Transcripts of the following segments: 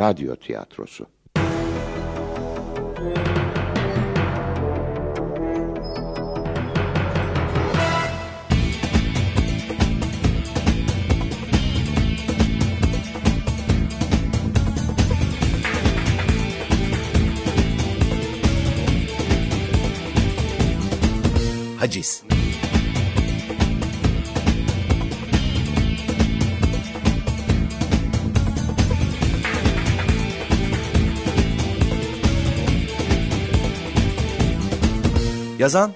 radyo tiyatrosu. Haciz Yazan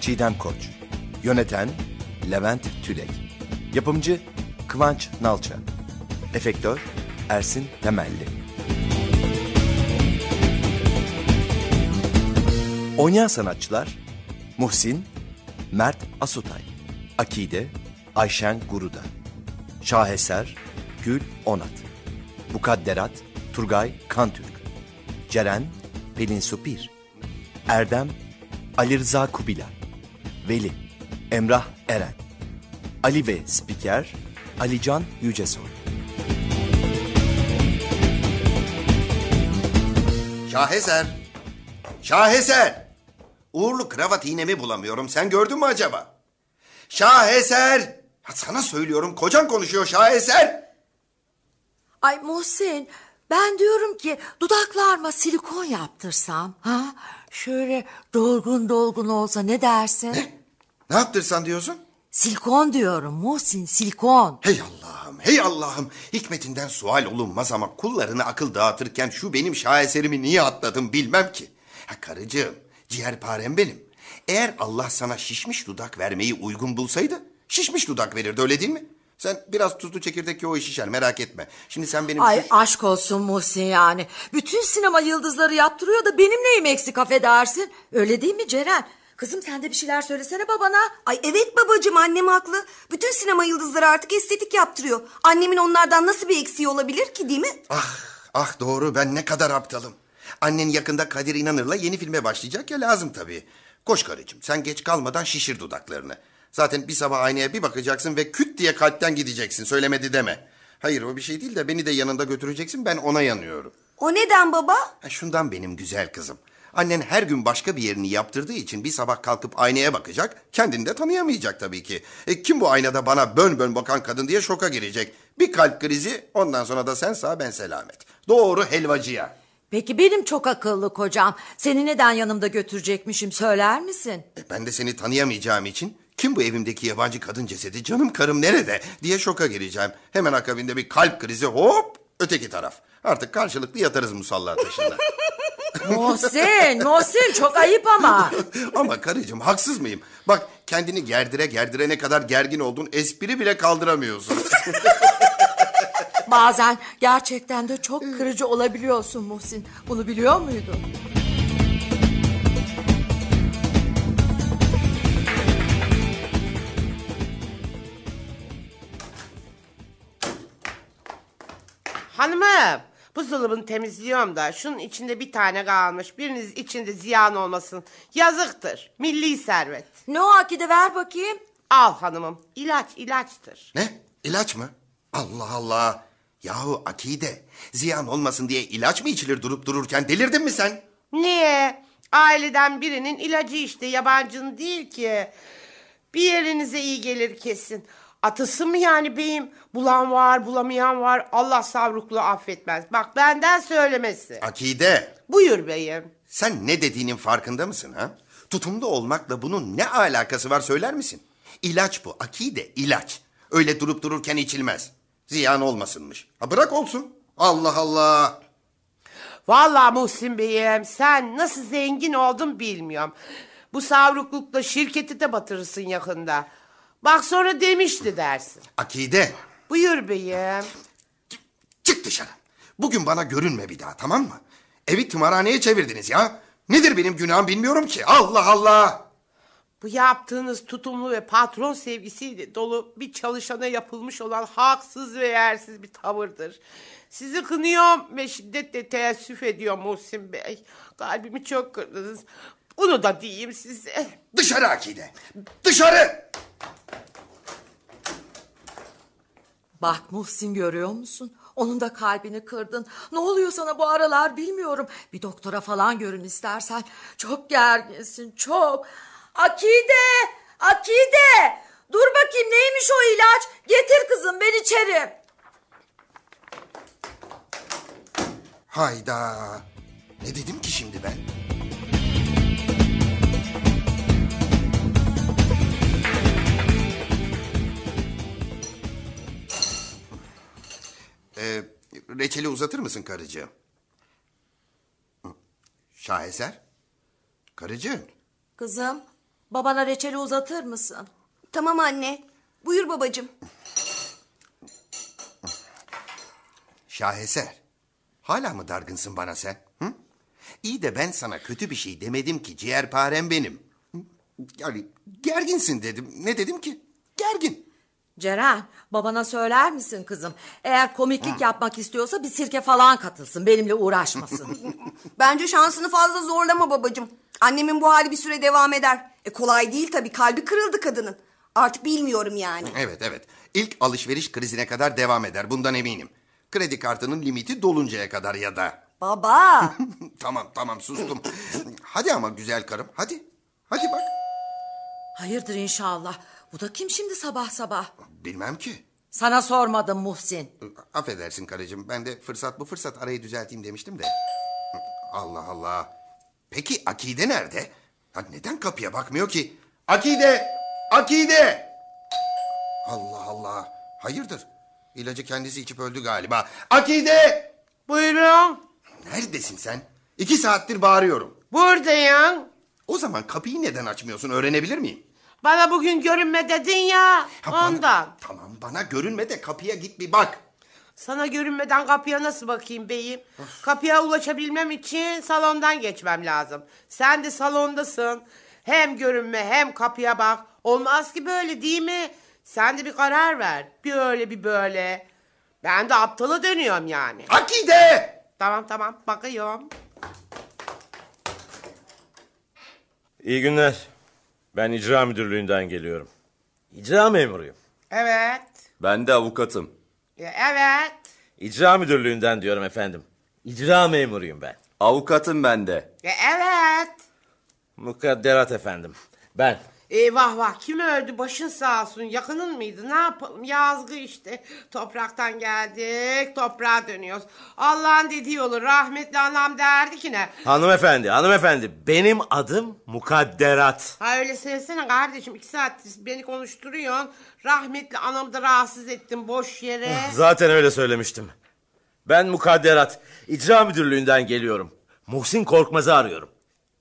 Çiğdem Koç. Yöneten Levent Tülek. Yapımcı Kıvanç Nalça. Efektör Ersin Temelli. Oynayan sanatçılar Muhsin, Mert Asutay, Akide, Ayşen Guruda, Şaheser, Gül Onat, Mukadderat, Turgay Kantürk, Ceren, Pelin Supir, Erdem Ali Rıza Kubila, Veli, Emrah Eren, Ali ve Spiker, Alican Yücesoy. Şaheser, Şaheser! Uğurlu kravat iğnemi bulamıyorum. Sen gördün mü acaba? Şaheser! Ya sana söylüyorum kocan konuşuyor Şaheser! Ay Muhsin ben diyorum ki dudaklarıma silikon yaptırsam. ha Şöyle dolgun dolgun olsa ne dersin? Ne? Eh, ne yaptırsan diyorsun? Silikon diyorum Muhsin silikon. Hey Allah'ım hey Allah'ım hikmetinden sual olunmaz ama kullarını akıl dağıtırken şu benim şaheserimi niye atladım bilmem ki. Ha karıcığım ciğerparem benim. Eğer Allah sana şişmiş dudak vermeyi uygun bulsaydı şişmiş dudak verirdi öyle değil mi? Sen biraz tuzlu çekirdek o şişer merak etme. Şimdi sen benim... Ay şu... aşk olsun Muhsin yani. Bütün sinema yıldızları yaptırıyor da benim neyim eksik affedersin. Öyle değil mi Ceren? Kızım sen de bir şeyler söylesene babana. Ay evet babacığım annem haklı. Bütün sinema yıldızları artık estetik yaptırıyor. Annemin onlardan nasıl bir eksiği olabilir ki değil mi? Ah ah doğru ben ne kadar aptalım. Annen yakında Kadir İnanır'la yeni filme başlayacak ya lazım tabii. Koş karıcığım sen geç kalmadan şişir dudaklarını. Zaten bir sabah aynaya bir bakacaksın ve küt diye kalpten gideceksin. Söylemedi deme. Hayır o bir şey değil de beni de yanında götüreceksin ben ona yanıyorum. O neden baba? Ha, şundan benim güzel kızım. Annen her gün başka bir yerini yaptırdığı için bir sabah kalkıp aynaya bakacak. Kendini de tanıyamayacak tabii ki. E, kim bu aynada bana bön bön bakan kadın diye şoka girecek. Bir kalp krizi ondan sonra da sen sağ ben selamet. Doğru helvacıya. Peki benim çok akıllı kocam. Seni neden yanımda götürecekmişim söyler misin? E, ben de seni tanıyamayacağım için kim bu evimdeki yabancı kadın cesedi? Canım karım nerede? diye şoka gireceğim. Hemen akabinde bir kalp krizi hop öteki taraf. Artık karşılıklı yatarız musalla taşında. Muhsin, Muhsin çok ayıp ama. ama karıcığım haksız mıyım? Bak kendini gerdire gerdire ne kadar gergin oldun espri bile kaldıramıyorsun. Bazen gerçekten de çok kırıcı olabiliyorsun Muhsin. Bunu biliyor muydun? Hanımım buzdolabını temizliyorum da şunun içinde bir tane kalmış. Biriniz içinde ziyan olmasın. Yazıktır. Milli servet. Ne o akide ver bakayım. Al hanımım. İlaç ilaçtır. Ne? İlaç mı? Allah Allah. Yahu akide ziyan olmasın diye ilaç mı içilir durup dururken delirdin mi sen? Niye? Aileden birinin ilacı işte yabancın değil ki. Bir yerinize iyi gelir kesin. Atası mı yani beyim? Bulan var, bulamayan var. Allah savruklu affetmez. Bak benden söylemesi. Akide. Buyur beyim. Sen ne dediğinin farkında mısın ha? Tutumda olmakla bunun ne alakası var söyler misin? İlaç bu akide ilaç. Öyle durup dururken içilmez. Ziyan olmasınmış. Ha bırak olsun. Allah Allah. Vallahi Muhsin Bey'im sen nasıl zengin oldun bilmiyorum. Bu savruklukla şirketi de batırırsın yakında. Bak sonra demişti dersin. Akide Buyur beyim. çık dışarı. Bugün bana görünme bir daha tamam mı? Evi tımarhaneye çevirdiniz ya. Nedir benim günahım bilmiyorum ki. Allah Allah. Bu yaptığınız tutumlu ve patron sevgisiyle dolu bir çalışana yapılmış olan haksız ve yersiz bir tavırdır. Sizi kınıyorum ve şiddetle teessüf ediyor Muhsin Bey. Kalbimi çok kırdınız. Bunu da diyeyim size. Dışarı Akide. Dışarı. Bak Muhsin görüyor musun? Onun da kalbini kırdın. Ne oluyor sana bu aralar bilmiyorum. Bir doktora falan görün istersen. Çok gerginsin çok. Akide! Akide! Dur bakayım neymiş o ilaç? Getir kızım ben içerim. Hayda. Ne dedim Ee, reçeli uzatır mısın karıcığım? Şaheser. Karıcığım. Kızım, babana reçeli uzatır mısın? Tamam anne. Buyur babacığım. Şaheser. Hala mı dargınsın bana sen? Hı? İyi de ben sana kötü bir şey demedim ki ciğerparem benim. Yani gerginsin dedim. Ne dedim ki? Gergin. Ceren babana söyler misin kızım? Eğer komiklik ha. yapmak istiyorsa bir sirke falan katılsın benimle uğraşmasın. Bence şansını fazla zorlama babacığım. Annemin bu hali bir süre devam eder. E kolay değil tabii kalbi kırıldı kadının. Artık bilmiyorum yani. Evet evet ilk alışveriş krizine kadar devam eder bundan eminim. Kredi kartının limiti doluncaya kadar ya da. Baba. tamam tamam sustum. hadi ama güzel karım hadi. Hadi bak. Hayırdır inşallah. Bu da kim şimdi sabah sabah? Bilmem ki. Sana sormadım Muhsin. Affedersin karıcığım ben de fırsat bu fırsat arayı düzelteyim demiştim de. Allah Allah. Peki Akide nerede? Ha neden kapıya bakmıyor ki? Akide! Akide! Allah Allah. Hayırdır? İlacı kendisi içip öldü galiba. Akide! Buyurun. Neredesin sen? İki saattir bağırıyorum. Buradayım. O zaman kapıyı neden açmıyorsun öğrenebilir miyim? Bana bugün görünme dedin ya Ha, bana- ondan. tamam bana görünme de kapıya git bir bak. Sana görünmeden kapıya nasıl bakayım beyim? Kapıya ulaşabilmem için salondan geçmem lazım. Sen de salondasın. Hem görünme hem kapıya bak. Olmaz ki böyle değil mi? Sen de bir karar ver. Bir öyle bir böyle. Ben de aptala dönüyorum yani. Akide! Tamam tamam bakıyorum. İyi günler. Ben icra müdürlüğünden geliyorum. İcra memuruyum. Evet. Ben de avukatım. Evet. İcra müdürlüğünden diyorum efendim. İcra memuruyum ben. Avukatım ben de. Evet. Mukadderat efendim. Ben Eyvah vah kim öldü başın sağ olsun yakının mıydı ne yapalım yazgı işte topraktan geldik toprağa dönüyoruz. Allah'ın dediği olur rahmetli anam derdi ki ne? Hanımefendi hanımefendi benim adım mukadderat. Ha öyle sevsene kardeşim iki saattir beni konuşturuyorsun rahmetli anamı da rahatsız ettim boş yere. Ah, zaten öyle söylemiştim. Ben mukadderat icra müdürlüğünden geliyorum. Muhsin Korkmaz'ı arıyorum.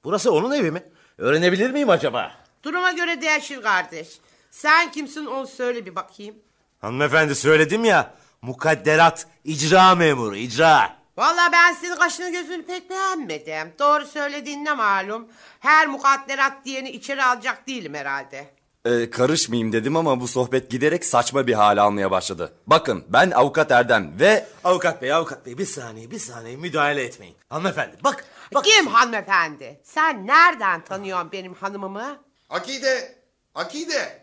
Burası onun evi mi? Öğrenebilir miyim acaba? Duruma göre değişir kardeş. Sen kimsin onu söyle bir bakayım. Hanımefendi söyledim ya. Mukadderat icra memuru icra. Valla ben senin kaşını gözünü pek beğenmedim. Doğru söylediğin ne malum. Her mukadderat diyeni içeri alacak değilim herhalde. Ee, karışmayayım dedim ama bu sohbet giderek saçma bir hale almaya başladı. Bakın ben avukat Erdem ve... Avukat bey avukat bey bir saniye bir saniye müdahale etmeyin. Hanımefendi bak. bak. Kim hanımefendi? Sen nereden tanıyorsun benim hanımımı? Akide, akide.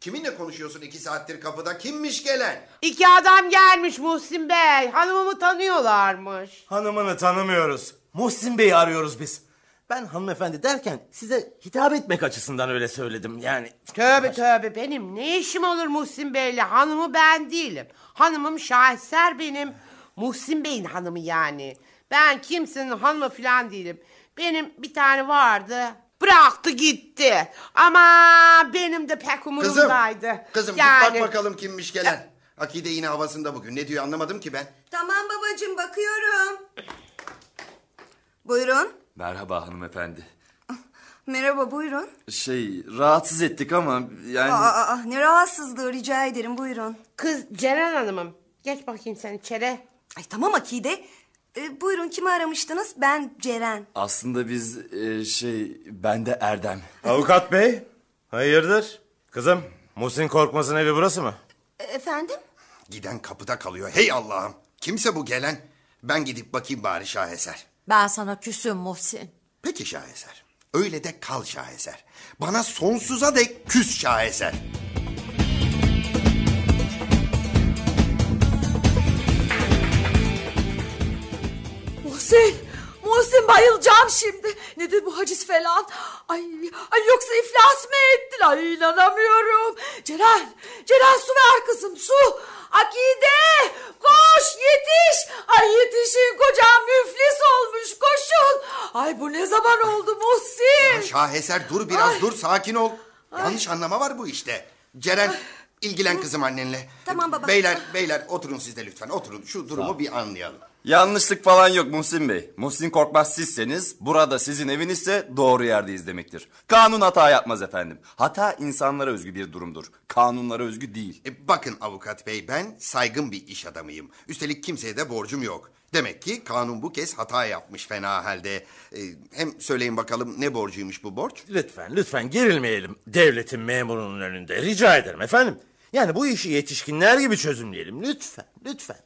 Kiminle konuşuyorsun iki saattir kapıda? Kimmiş gelen? İki adam gelmiş Muhsin Bey. Hanımımı tanıyorlarmış. Hanımını tanımıyoruz. Muhsin Bey'i arıyoruz biz. Ben hanımefendi derken size hitap etmek açısından öyle söyledim yani. Tövbe tövbe benim ne işim olur Muhsin Bey'le hanımı ben değilim. Hanımım şaheser benim. Muhsin Bey'in hanımı yani. Ben kimsenin hanımı falan değilim. Benim bir tane vardı bıraktı gitti. Ama benim de pek umurumdaydı. Kızım, kızım yani... bak bakalım kimmiş gelen. Akide yine havasında bugün. Ne diyor anlamadım ki ben. Tamam babacığım bakıyorum. Buyurun. Merhaba hanımefendi. Ah, merhaba buyurun. Şey rahatsız ettik ama yani... Aa, aa, ne rahatsızlığı rica ederim buyurun. Kız Ceren Hanım'ım. Geç bakayım sen içeri. Ay tamam Akide. E, buyurun kimi aramıştınız? Ben Ceren. Aslında biz e, şey ben de Erdem. Avukat bey hayırdır? Kızım Muhsin Korkmaz'ın evi burası mı? E, efendim? Giden kapıda kalıyor. Hey Allah'ım kimse bu gelen. Ben gidip bakayım bari şaheser. Ben sana küsüm Muhsin. Peki şaheser. Öyle de kal şaheser. Bana sonsuza dek küs şaheser. Muhsin. Muhsin bayılacağım şimdi. Nedir bu haciz falan? Ay, ay yoksa iflas mı ettin? Ay inanamıyorum. Ceren, Ceren su ver kızım su. Akide koş yetiş. Ay yetişin kocam müflis olmuş koşun. Ay bu ne zaman oldu Muhsin? Ya şaheser dur biraz ay. dur sakin ol. Ay. Yanlış anlama var bu işte. Ceren ay. ilgilen kızım annenle. Tamam baba. Beyler beyler oturun siz de lütfen oturun. Şu durumu bir anlayalım. Yanlışlık falan yok Muhsin Bey. Muhsin Korkmaz sizseniz, burada sizin evin ise doğru yerdeyiz demektir. Kanun hata yapmaz efendim. Hata insanlara özgü bir durumdur. Kanunlara özgü değil. E, bakın avukat bey ben saygın bir iş adamıyım. Üstelik kimseye de borcum yok. Demek ki kanun bu kez hata yapmış fena halde. E, hem söyleyin bakalım ne borcuymuş bu borç? Lütfen lütfen gerilmeyelim devletin memurunun önünde rica ederim efendim. Yani bu işi yetişkinler gibi çözümleyelim lütfen lütfen.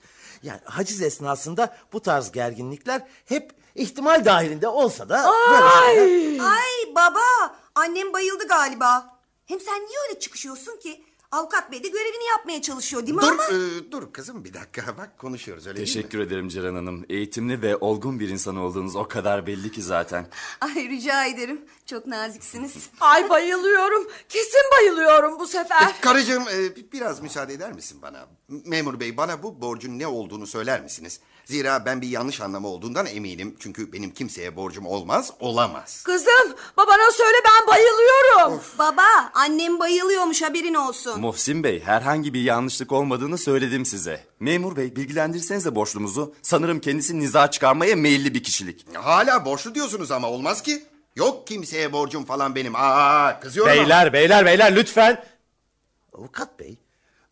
Yani haciz esnasında bu tarz gerginlikler hep ihtimal dahilinde olsa da... Ay! Ay baba annem bayıldı galiba. Hem sen niye öyle çıkışıyorsun ki? Avukat bey de görevini yapmaya çalışıyor değil mi dur, ama? E, dur kızım bir dakika bak konuşuyoruz öyle Teşekkür değil mi? ederim Ceren Hanım. Eğitimli ve olgun bir insan olduğunuz o kadar belli ki zaten. Ay rica ederim. Çok naziksiniz. Ay bayılıyorum. Kesin bayılıyorum bu sefer. E, karıcığım e, biraz müsaade eder misin bana? Memur bey bana bu borcun ne olduğunu söyler misiniz? Zira ben bir yanlış anlama olduğundan eminim. Çünkü benim kimseye borcum olmaz, olamaz. Kızım, babana söyle ben bayılıyorum. Of. Baba, annem bayılıyormuş haberin olsun. Muhsin Bey, herhangi bir yanlışlık olmadığını söyledim size. Memur Bey, bilgilendirsenize borçlumuzu. Sanırım kendisi niza çıkarmaya meyilli bir kişilik. Hala borçlu diyorsunuz ama olmaz ki. Yok kimseye borcum falan benim. Aa, kızıyorum Beyler, ama. beyler, beyler lütfen. Avukat Bey,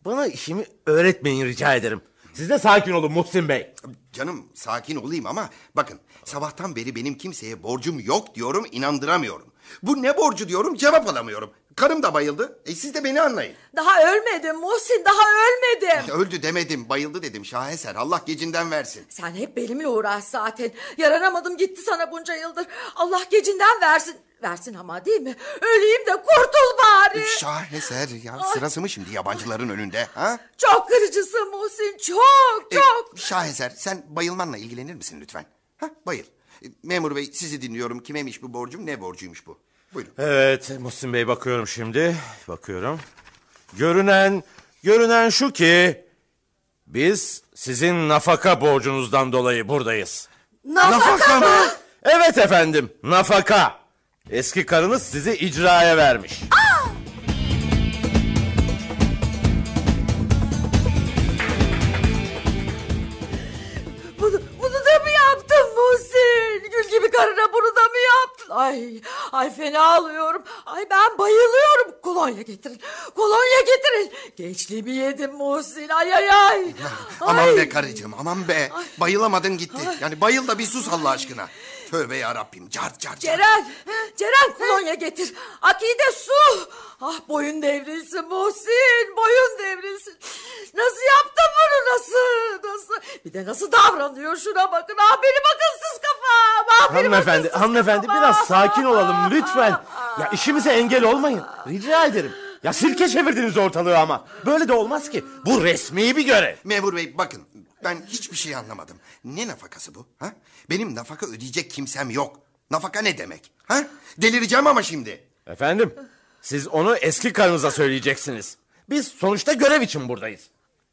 bana işimi öğretmeyin rica ederim. Siz de sakin olun Muhsin Bey. Canım sakin olayım ama bakın sabahtan beri benim kimseye borcum yok diyorum inandıramıyorum. Bu ne borcu diyorum cevap alamıyorum. Karım da bayıldı. E siz de beni anlayın. Daha ölmedim Muhsin daha ölmedim. Öldü demedim bayıldı dedim şaheser. Allah gecinden versin. Sen hep benimle uğraş zaten. Yaranamadım gitti sana bunca yıldır. Allah gecinden versin. Versin ama değil mi? Öleyim de kurtul bari. Şaheser ya Ay. sırası mı şimdi yabancıların önünde? Ha? Çok kırıcısın Muhsin çok e, çok. E, şaheser sen bayılmanla ilgilenir misin lütfen? Ha, bayıl. E, memur bey sizi dinliyorum. Kimemiş bu borcum ne borcuymuş bu? Buyurun. Evet Muhsin Bey bakıyorum şimdi. Bakıyorum. Görünen, görünen şu ki... ...biz sizin nafaka borcunuzdan dolayı buradayız. Nafaka, nafaka mı? Evet efendim, nafaka. Eski karınız sizi icraya vermiş. Aa! Ay, ay fena alıyorum. Ay ben bayılıyorum. Kolonya getirin. Kolonya getirin. Gençliğimi yedim Muhsin. Ay ay ay. aman ay. be karıcığım aman be. Ay. Bayılamadın gitti. Ay. Yani bayıl da bir sus Allah aşkına. Ay. Tövbe yarabbim car car car. Ceren, Ceren kolonya getir. Akide su. Ah boyun devrilsin Muhsin, boyun devrilsin. Nasıl yaptın bunu nasıl, nasıl? Bir de nasıl davranıyor şuna bakın. Ah benim akılsız kafam. Ah, hanımefendi, hanımefendi kafam. biraz sakin olalım lütfen. Ya işimize engel olmayın. Rica ederim. Ya sirke çevirdiniz ortalığı ama. Böyle de olmaz ki. Bu resmi bir görev. Memur bey bakın ben hiçbir şey anlamadım. Ne nafakası bu? Ha? Benim nafaka ödeyecek kimsem yok. Nafaka ne demek? Ha? Delireceğim ama şimdi. Efendim, siz onu eski karınıza söyleyeceksiniz. Biz sonuçta görev için buradayız.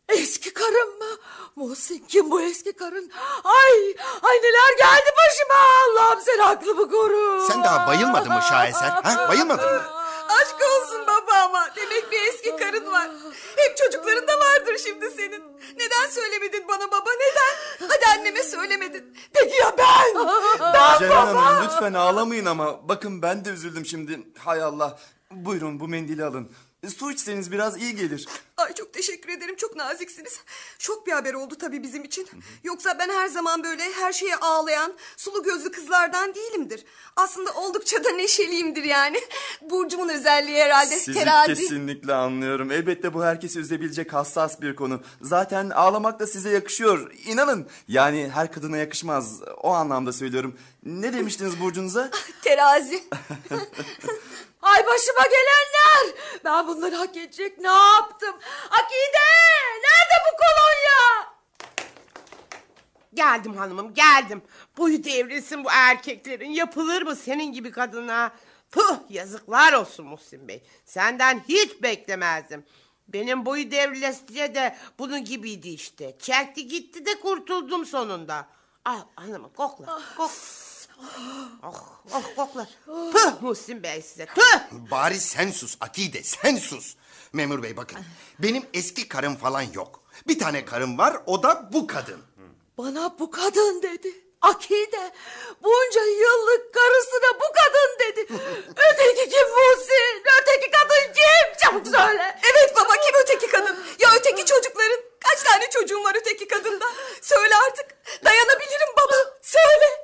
Eski karım mı? Muhsin kim bu eski karın? Ay, ay neler geldi başıma. Allah'ım sen aklımı koru. Sen daha bayılmadın mı şaheser? Ha? Bayılmadın mı? Aşk olsun babama. Demek bir eski karın var. Hep çocukların da vardır şimdi senin. Neden söylemedin bana baba neden? Hadi anneme söylemedin. Peki ya ben? Ben Ceren baba. Hanım lütfen ağlamayın ama. Bakın ben de üzüldüm şimdi. Hay Allah. Buyurun bu mendili alın. E, su içseniz biraz iyi gelir. Ay çok teşekkür ederim. Çok naziksiniz. Şok bir haber oldu tabii bizim için. Hı hı. Yoksa ben her zaman böyle her şeye ağlayan, sulu gözlü kızlardan değilimdir. Aslında oldukça da neşeliyimdir yani. Burcumun özelliği herhalde. Sizi Terazi. kesinlikle anlıyorum. Elbette bu herkesi üzebilecek hassas bir konu. Zaten ağlamak da size yakışıyor. İnanın. Yani her kadına yakışmaz. O anlamda söylüyorum. Ne demiştiniz Burcu'nuza? Terazi. Ay başıma gelenler. Ben bunları hak edecek ne yaptım? Akide nerede bu kolonya? Geldim hanımım geldim. Boyu devrilsin bu erkeklerin. Yapılır mı senin gibi kadına? Puh yazıklar olsun Muhsin Bey. Senden hiç beklemezdim. Benim boyu devrilesiye de bunun gibiydi işte. Çekti gitti de kurtuldum sonunda. Al hanımım kokla. Ah. Kokla. Ah, oh, ah, oh, oklar. Tüh Muhsin Bey size tüh. Bari sen sus Atide sen sus. Memur Bey bakın benim eski karım falan yok. Bir tane karım var o da bu kadın. Bana bu kadın dedi. Akide bunca yıllık karısına bu kadın dedi. öteki kim Muhsin? Öteki kadın kim? Çabuk söyle. Evet baba kim öteki kadın? Ya öteki çocukların? Kaç tane çocuğum var öteki kadında? Söyle artık. Dayanabilirim baba. Söyle.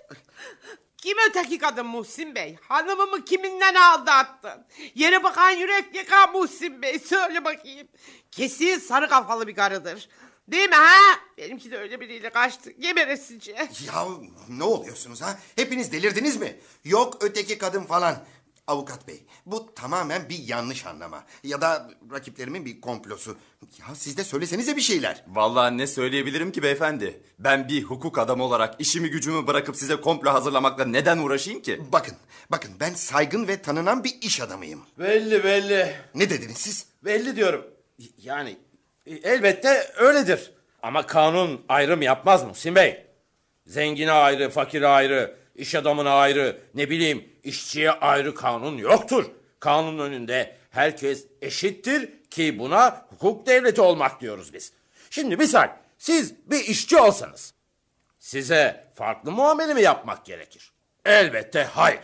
Kim öteki kadın Muhsin Bey? Hanımımı kiminden aldattın? Yere bakan yürek yıkan Muhsin Bey. Söyle bakayım. Kesin sarı kafalı bir karıdır. Değil mi ha? Benimki de öyle biriyle kaçtı. Geberesice. Ya ne oluyorsunuz ha? Hepiniz delirdiniz mi? Yok öteki kadın falan. Avukat bey bu tamamen bir yanlış anlama. Ya da rakiplerimin bir komplosu. Ya siz de söylesenize bir şeyler. Vallahi ne söyleyebilirim ki beyefendi? Ben bir hukuk adamı olarak işimi gücümü bırakıp size komplo hazırlamakla neden uğraşayım ki? Bakın bakın ben saygın ve tanınan bir iş adamıyım. Belli belli. Ne dediniz siz? Belli diyorum. Yani e, elbette öyledir. Ama kanun ayrım yapmaz mı Sin Bey. Zengine ayrı, fakire ayrı, iş adamına ayrı, ne bileyim işçiye ayrı kanun yoktur. Kanun önünde herkes eşittir ki buna hukuk devleti olmak diyoruz biz. Şimdi misal siz bir işçi olsanız size farklı muamele mi yapmak gerekir? Elbette hayır.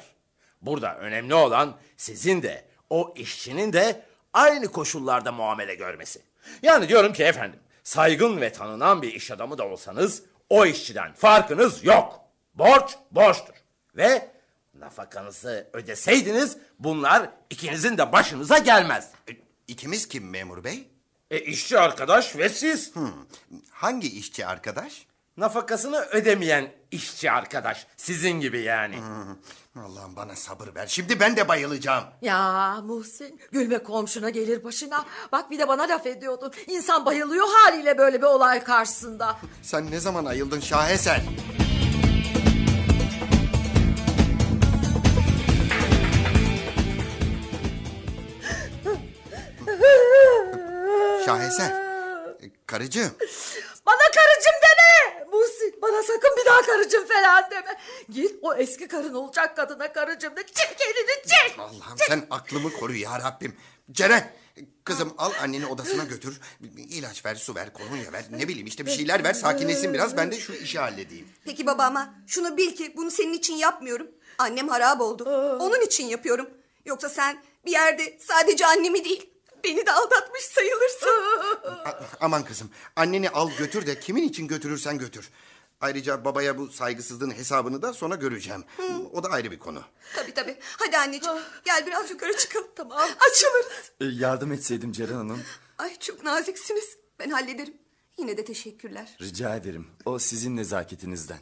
Burada önemli olan sizin de o işçinin de aynı koşullarda muamele görmesi. Yani diyorum ki efendim saygın ve tanınan bir iş adamı da olsanız o işçiden farkınız yok. Borç borçtur ve Nafakanızı ödeseydiniz bunlar ikinizin de başınıza gelmez. E, ikimiz kim memur bey? E, işçi arkadaş ve siz. Hmm. Hangi işçi arkadaş? Nafakasını ödemeyen işçi arkadaş. Sizin gibi yani. Allah'ım bana sabır ver. Şimdi ben de bayılacağım. Ya Muhsin gülme komşuna gelir başına. Bak bir de bana laf ediyordun. İnsan bayılıyor haliyle böyle bir olay karşısında. Sen ne zaman ayıldın şaheser? şaheser. E, karıcığım. Bana karıcığım deme. Musi bana sakın bir daha karıcığım falan deme. Git o eski karın olacak kadına karıcığım de çek elini çek. Allah'ım sen aklımı koru ya Rabbim. Ceren kızım al anneni odasına götür. İlaç ver su ver kolonya ver ne bileyim işte bir şeyler ver sakinlesin biraz ben de şu işi halledeyim. Peki babama, şunu bil ki bunu senin için yapmıyorum. Annem harap oldu. Onun için yapıyorum. Yoksa sen bir yerde sadece annemi değil Beni de aldatmış sayılırsın. aman kızım anneni al götür de kimin için götürürsen götür. Ayrıca babaya bu saygısızlığın hesabını da sonra göreceğim. O da ayrı bir konu. Tabii tabii. Hadi anneciğim ah. gel biraz yukarı çıkalım. Tamam. Açılırız. E, yardım etseydim Ceren Hanım. Ay çok naziksiniz. Ben hallederim. Yine de teşekkürler. Rica ederim. O sizin nezaketinizden.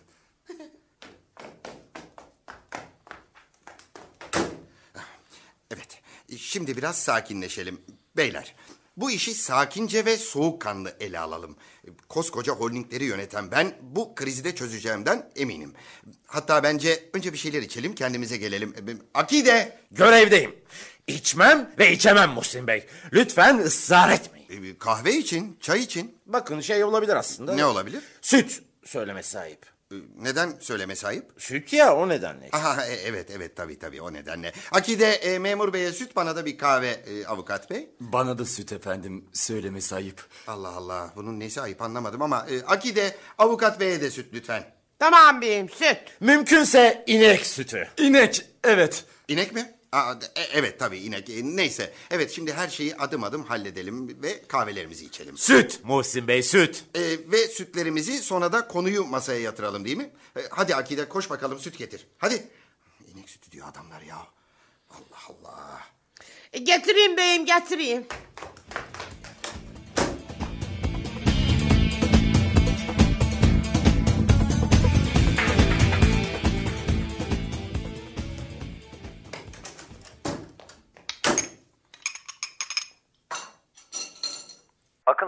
Evet şimdi biraz sakinleşelim. Beyler bu işi sakince ve soğukkanlı ele alalım. Koskoca holdingleri yöneten ben bu krizi de çözeceğimden eminim. Hatta bence önce bir şeyler içelim kendimize gelelim. E, Akide! Görevdeyim. İçmem ve içemem Muhsin Bey. Lütfen ısrar etmeyin. E, kahve için, çay için. Bakın şey olabilir aslında. Ne olabilir? Süt söyleme sahip. Ee, neden söyleme sahip? Süt ya o nedenle. Aha, e, evet evet tabii tabii o nedenle. Akide e, memur beye süt bana da bir kahve e, avukat bey. Bana da süt efendim söyleme sahip. Allah Allah bunun nesi ayıp anlamadım ama e, Akide avukat beye de süt lütfen. Tamam beyim süt. Mümkünse inek sütü. İnek evet. İnek mi? Aa, e- evet tabii yine e, neyse. Evet şimdi her şeyi adım adım halledelim ve kahvelerimizi içelim. Süt Muhsin Bey süt. E, ve sütlerimizi sonra da konuyu masaya yatıralım değil mi? E, hadi Akide koş bakalım süt getir. Hadi. İnek sütü diyor adamlar ya. Allah Allah. E, getireyim beyim getireyim.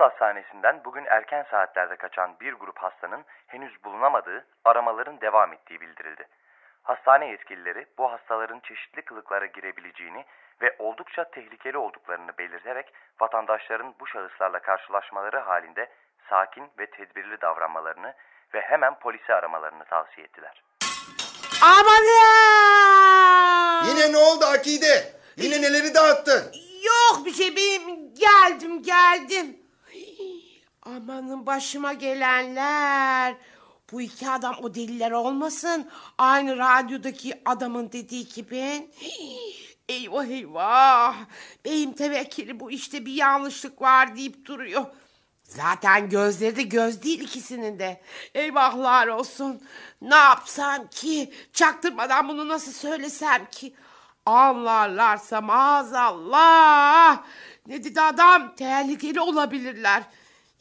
akıl hastanesinden bugün erken saatlerde kaçan bir grup hastanın henüz bulunamadığı, aramaların devam ettiği bildirildi. Hastane yetkilileri bu hastaların çeşitli kılıklara girebileceğini ve oldukça tehlikeli olduklarını belirterek vatandaşların bu şahıslarla karşılaşmaları halinde sakin ve tedbirli davranmalarını ve hemen polisi aramalarını tavsiye ettiler. Aman ya! Yine ne oldu Akide? Yine neleri dağıttın? Yok bir şey benim geldim geldim. Amanın başıma gelenler. Bu iki adam o deliler olmasın. Aynı radyodaki adamın dediği gibi. Eyvah eyvah. Beyim tevekkili bu işte bir yanlışlık var deyip duruyor. Zaten gözleri de göz değil ikisinin de. Eyvahlar olsun. Ne yapsam ki? Çaktırmadan bunu nasıl söylesem ki? Anlarlarsa maazallah. Ne dedi adam? Tehlikeli olabilirler.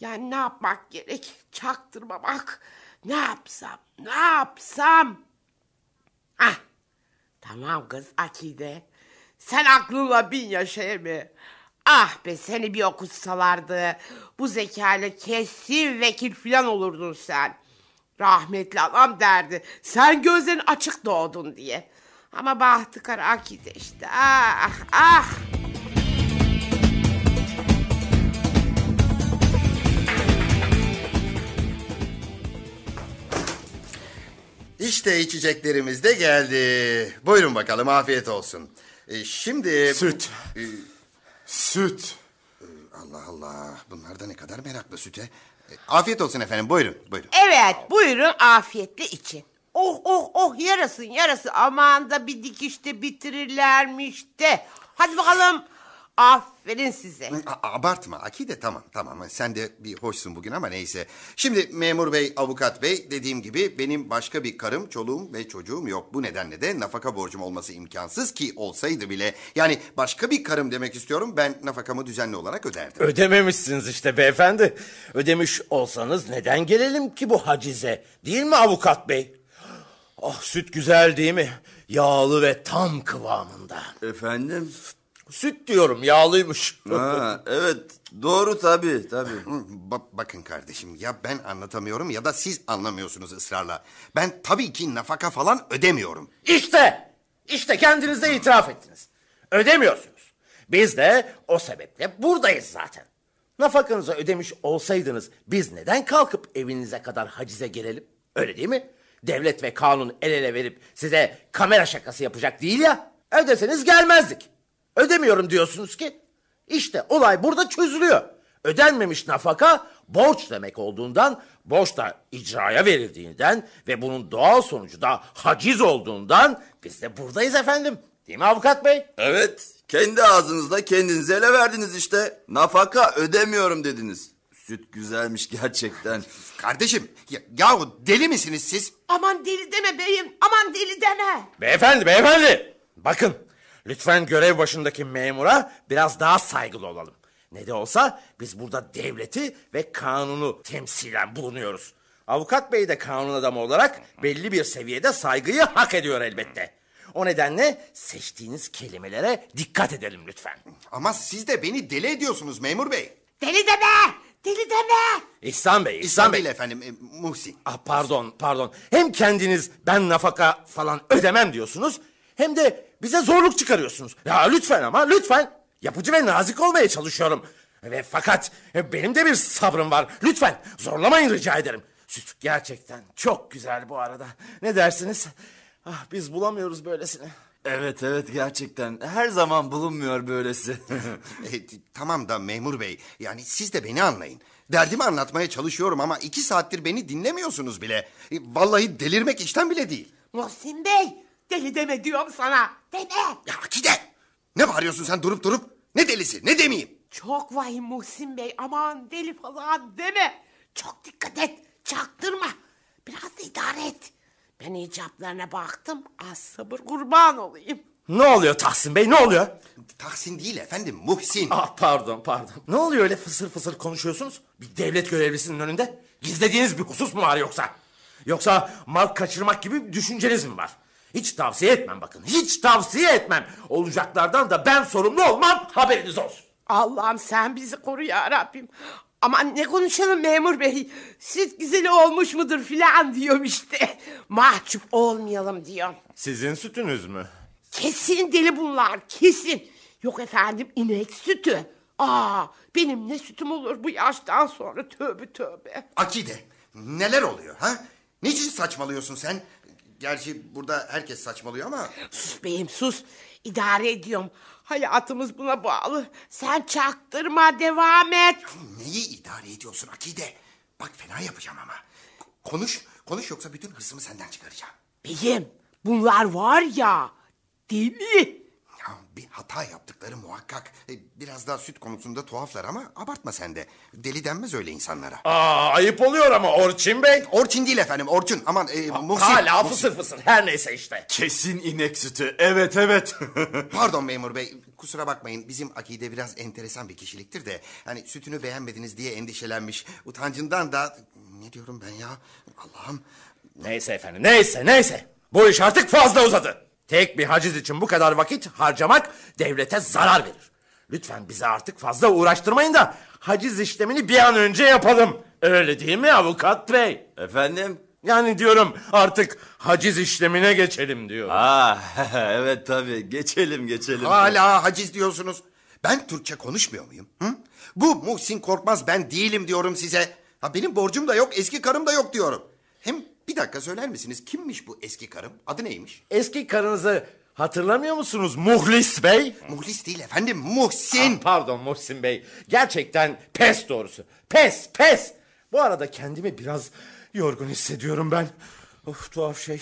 Yani ne yapmak gerek? Çaktırmamak. Ne yapsam? Ne yapsam? Ah. Tamam kız Akide. Sen aklınla bin yaşa mi? Ah be seni bir okutsalardı. Bu zekayla kesin vekil falan olurdun sen. Rahmetli adam derdi. Sen gözlerin açık doğdun diye. Ama bahtı kara akide işte. Ah ah. İşte içeceklerimiz de geldi. Buyurun bakalım afiyet olsun. E, şimdi... Süt. E, Süt. E, Allah Allah. Bunlar da ne kadar meraklı süte. afiyet olsun efendim. Buyurun. Buyurun. Evet, buyurun afiyetle için. Oh oh oh yarasın yarası. Aman da bir dikişte bitirirlermiş de. Hadi bakalım Aferin size. A- abartma Akide tamam tamam sen de bir hoşsun bugün ama neyse. Şimdi memur bey avukat bey dediğim gibi benim başka bir karım çoluğum ve çocuğum yok. Bu nedenle de nafaka borcum olması imkansız ki olsaydı bile. Yani başka bir karım demek istiyorum ben nafakamı düzenli olarak öderdim. Ödememişsiniz işte beyefendi. Ödemiş olsanız neden gelelim ki bu hacize değil mi avukat bey? Ah süt güzel değil mi? Yağlı ve tam kıvamında. Efendim? Süt diyorum yağlıymış. Ha, evet doğru tabii tabii. Ba bakın kardeşim ya ben anlatamıyorum ya da siz anlamıyorsunuz ısrarla. Ben tabii ki nafaka falan ödemiyorum. İşte işte kendinize itiraf ettiniz. Ödemiyorsunuz. Biz de o sebeple buradayız zaten. Nafakanızı ödemiş olsaydınız biz neden kalkıp evinize kadar hacize gelelim? Öyle değil mi? Devlet ve kanun el ele verip size kamera şakası yapacak değil ya. Ödeseniz gelmezdik. Ödemiyorum diyorsunuz ki. İşte olay burada çözülüyor. Ödenmemiş nafaka borç demek olduğundan, borç da icraya verildiğinden ve bunun doğal sonucu da haciz olduğundan biz de buradayız efendim. Değil mi avukat bey? Evet, kendi ağzınızda kendinize ele verdiniz işte. Nafaka ödemiyorum dediniz. Süt güzelmiş gerçekten. Kardeşim, ya, yahu deli misiniz siz? Aman deli deme beyim, aman deli deme. Beyefendi, beyefendi. Bakın Lütfen görev başındaki memura biraz daha saygılı olalım. Ne de olsa biz burada devleti ve kanunu temsilen bulunuyoruz. Avukat bey de kanun adamı olarak belli bir seviyede saygıyı hak ediyor elbette. O nedenle seçtiğiniz kelimelere dikkat edelim lütfen. Ama siz de beni deli ediyorsunuz memur bey. Deli deme! Deli deme! İhsan Bey, İhsan, İhsan Bey. Bey efendim, e, Muhsin. Ah, pardon, pardon. Hem kendiniz ben nafaka falan ödemem diyorsunuz... ...hem de bize zorluk çıkarıyorsunuz. Ya lütfen ama lütfen. Yapıcı ve nazik olmaya çalışıyorum. Ve fakat benim de bir sabrım var. Lütfen zorlamayın rica ederim. Süt gerçekten çok güzel bu arada. Ne dersiniz? Ah, biz bulamıyoruz böylesini. Evet evet gerçekten her zaman bulunmuyor böylesi. e, tamam da memur bey yani siz de beni anlayın. Derdimi anlatmaya çalışıyorum ama iki saattir beni dinlemiyorsunuz bile. E, vallahi delirmek işten bile değil. Muhsin Bey deli deme diyorum sana deme. Ya Akide ne bağırıyorsun sen durup durup? Ne delisi ne demeyeyim? Çok vahim Muhsin Bey aman deli falan deme. Çok dikkat et çaktırma. Biraz idare et. Ben icablarına baktım az sabır kurban olayım. Ne oluyor Tahsin Bey ne oluyor? Tahsin değil efendim Muhsin. Ah pardon pardon. Ne oluyor öyle fısır fısır konuşuyorsunuz? Bir devlet görevlisinin önünde gizlediğiniz bir husus mu var yoksa? Yoksa mal kaçırmak gibi bir düşünceniz mi var? Hiç tavsiye etmem bakın. Hiç tavsiye etmem. Olacaklardan da ben sorumlu olmam haberiniz olsun. Allah'ım sen bizi koru ya Rabbim. Aman ne konuşalım memur bey. Süt güzeli olmuş mudur filan diyorum işte. Mahcup olmayalım diyorum. Sizin sütünüz mü? Kesin deli bunlar kesin. Yok efendim inek sütü. Aa benim ne sütüm olur bu yaştan sonra tövbe tövbe. Akide neler oluyor ha? Niçin saçmalıyorsun sen? gerçi burada herkes saçmalıyor ama... Sus beyim sus. İdare ediyorum. Hayatımız buna bağlı. Sen çaktırma devam et. Neyi idare ediyorsun Akide? Bak fena yapacağım ama. Konuş, konuş yoksa bütün hırsımı senden çıkaracağım. Beyim bunlar var ya deli. Ya bir hata yaptıkları muhakkak. E, biraz daha süt konusunda tuhaflar ama abartma sen de. Deli denmez öyle insanlara. Aa ayıp oluyor ama Orçin Bey. Orçin değil efendim Orçun. Aman e, Muhsin. Hala Muhsin. fısır fısır her neyse işte. Kesin inek sütü evet evet. Pardon memur bey kusura bakmayın bizim Akide biraz enteresan bir kişiliktir de. Hani sütünü beğenmediniz diye endişelenmiş. Utancından da ne diyorum ben ya Allah'ım. Neyse efendim neyse neyse. Bu iş artık fazla uzadı. Tek bir haciz için bu kadar vakit harcamak devlete zarar verir. Lütfen bizi artık fazla uğraştırmayın da haciz işlemini bir an önce yapalım. Öyle değil mi avukat bey? Efendim? Yani diyorum artık haciz işlemine geçelim diyor. Aa, evet tabii geçelim geçelim. Hala haciz diyorsunuz. Ben Türkçe konuşmuyor muyum? Hı? Bu Muhsin Korkmaz ben değilim diyorum size. Ha, benim borcum da yok eski karım da yok diyorum. Hem bir dakika söyler misiniz kimmiş bu eski karım? Adı neymiş? Eski karınızı hatırlamıyor musunuz Muhlis Bey? Muhlis değil efendim Muhsin. Ah, pardon Muhsin Bey. Gerçekten pes doğrusu. Pes pes. Bu arada kendimi biraz yorgun hissediyorum ben. Of tuhaf şey.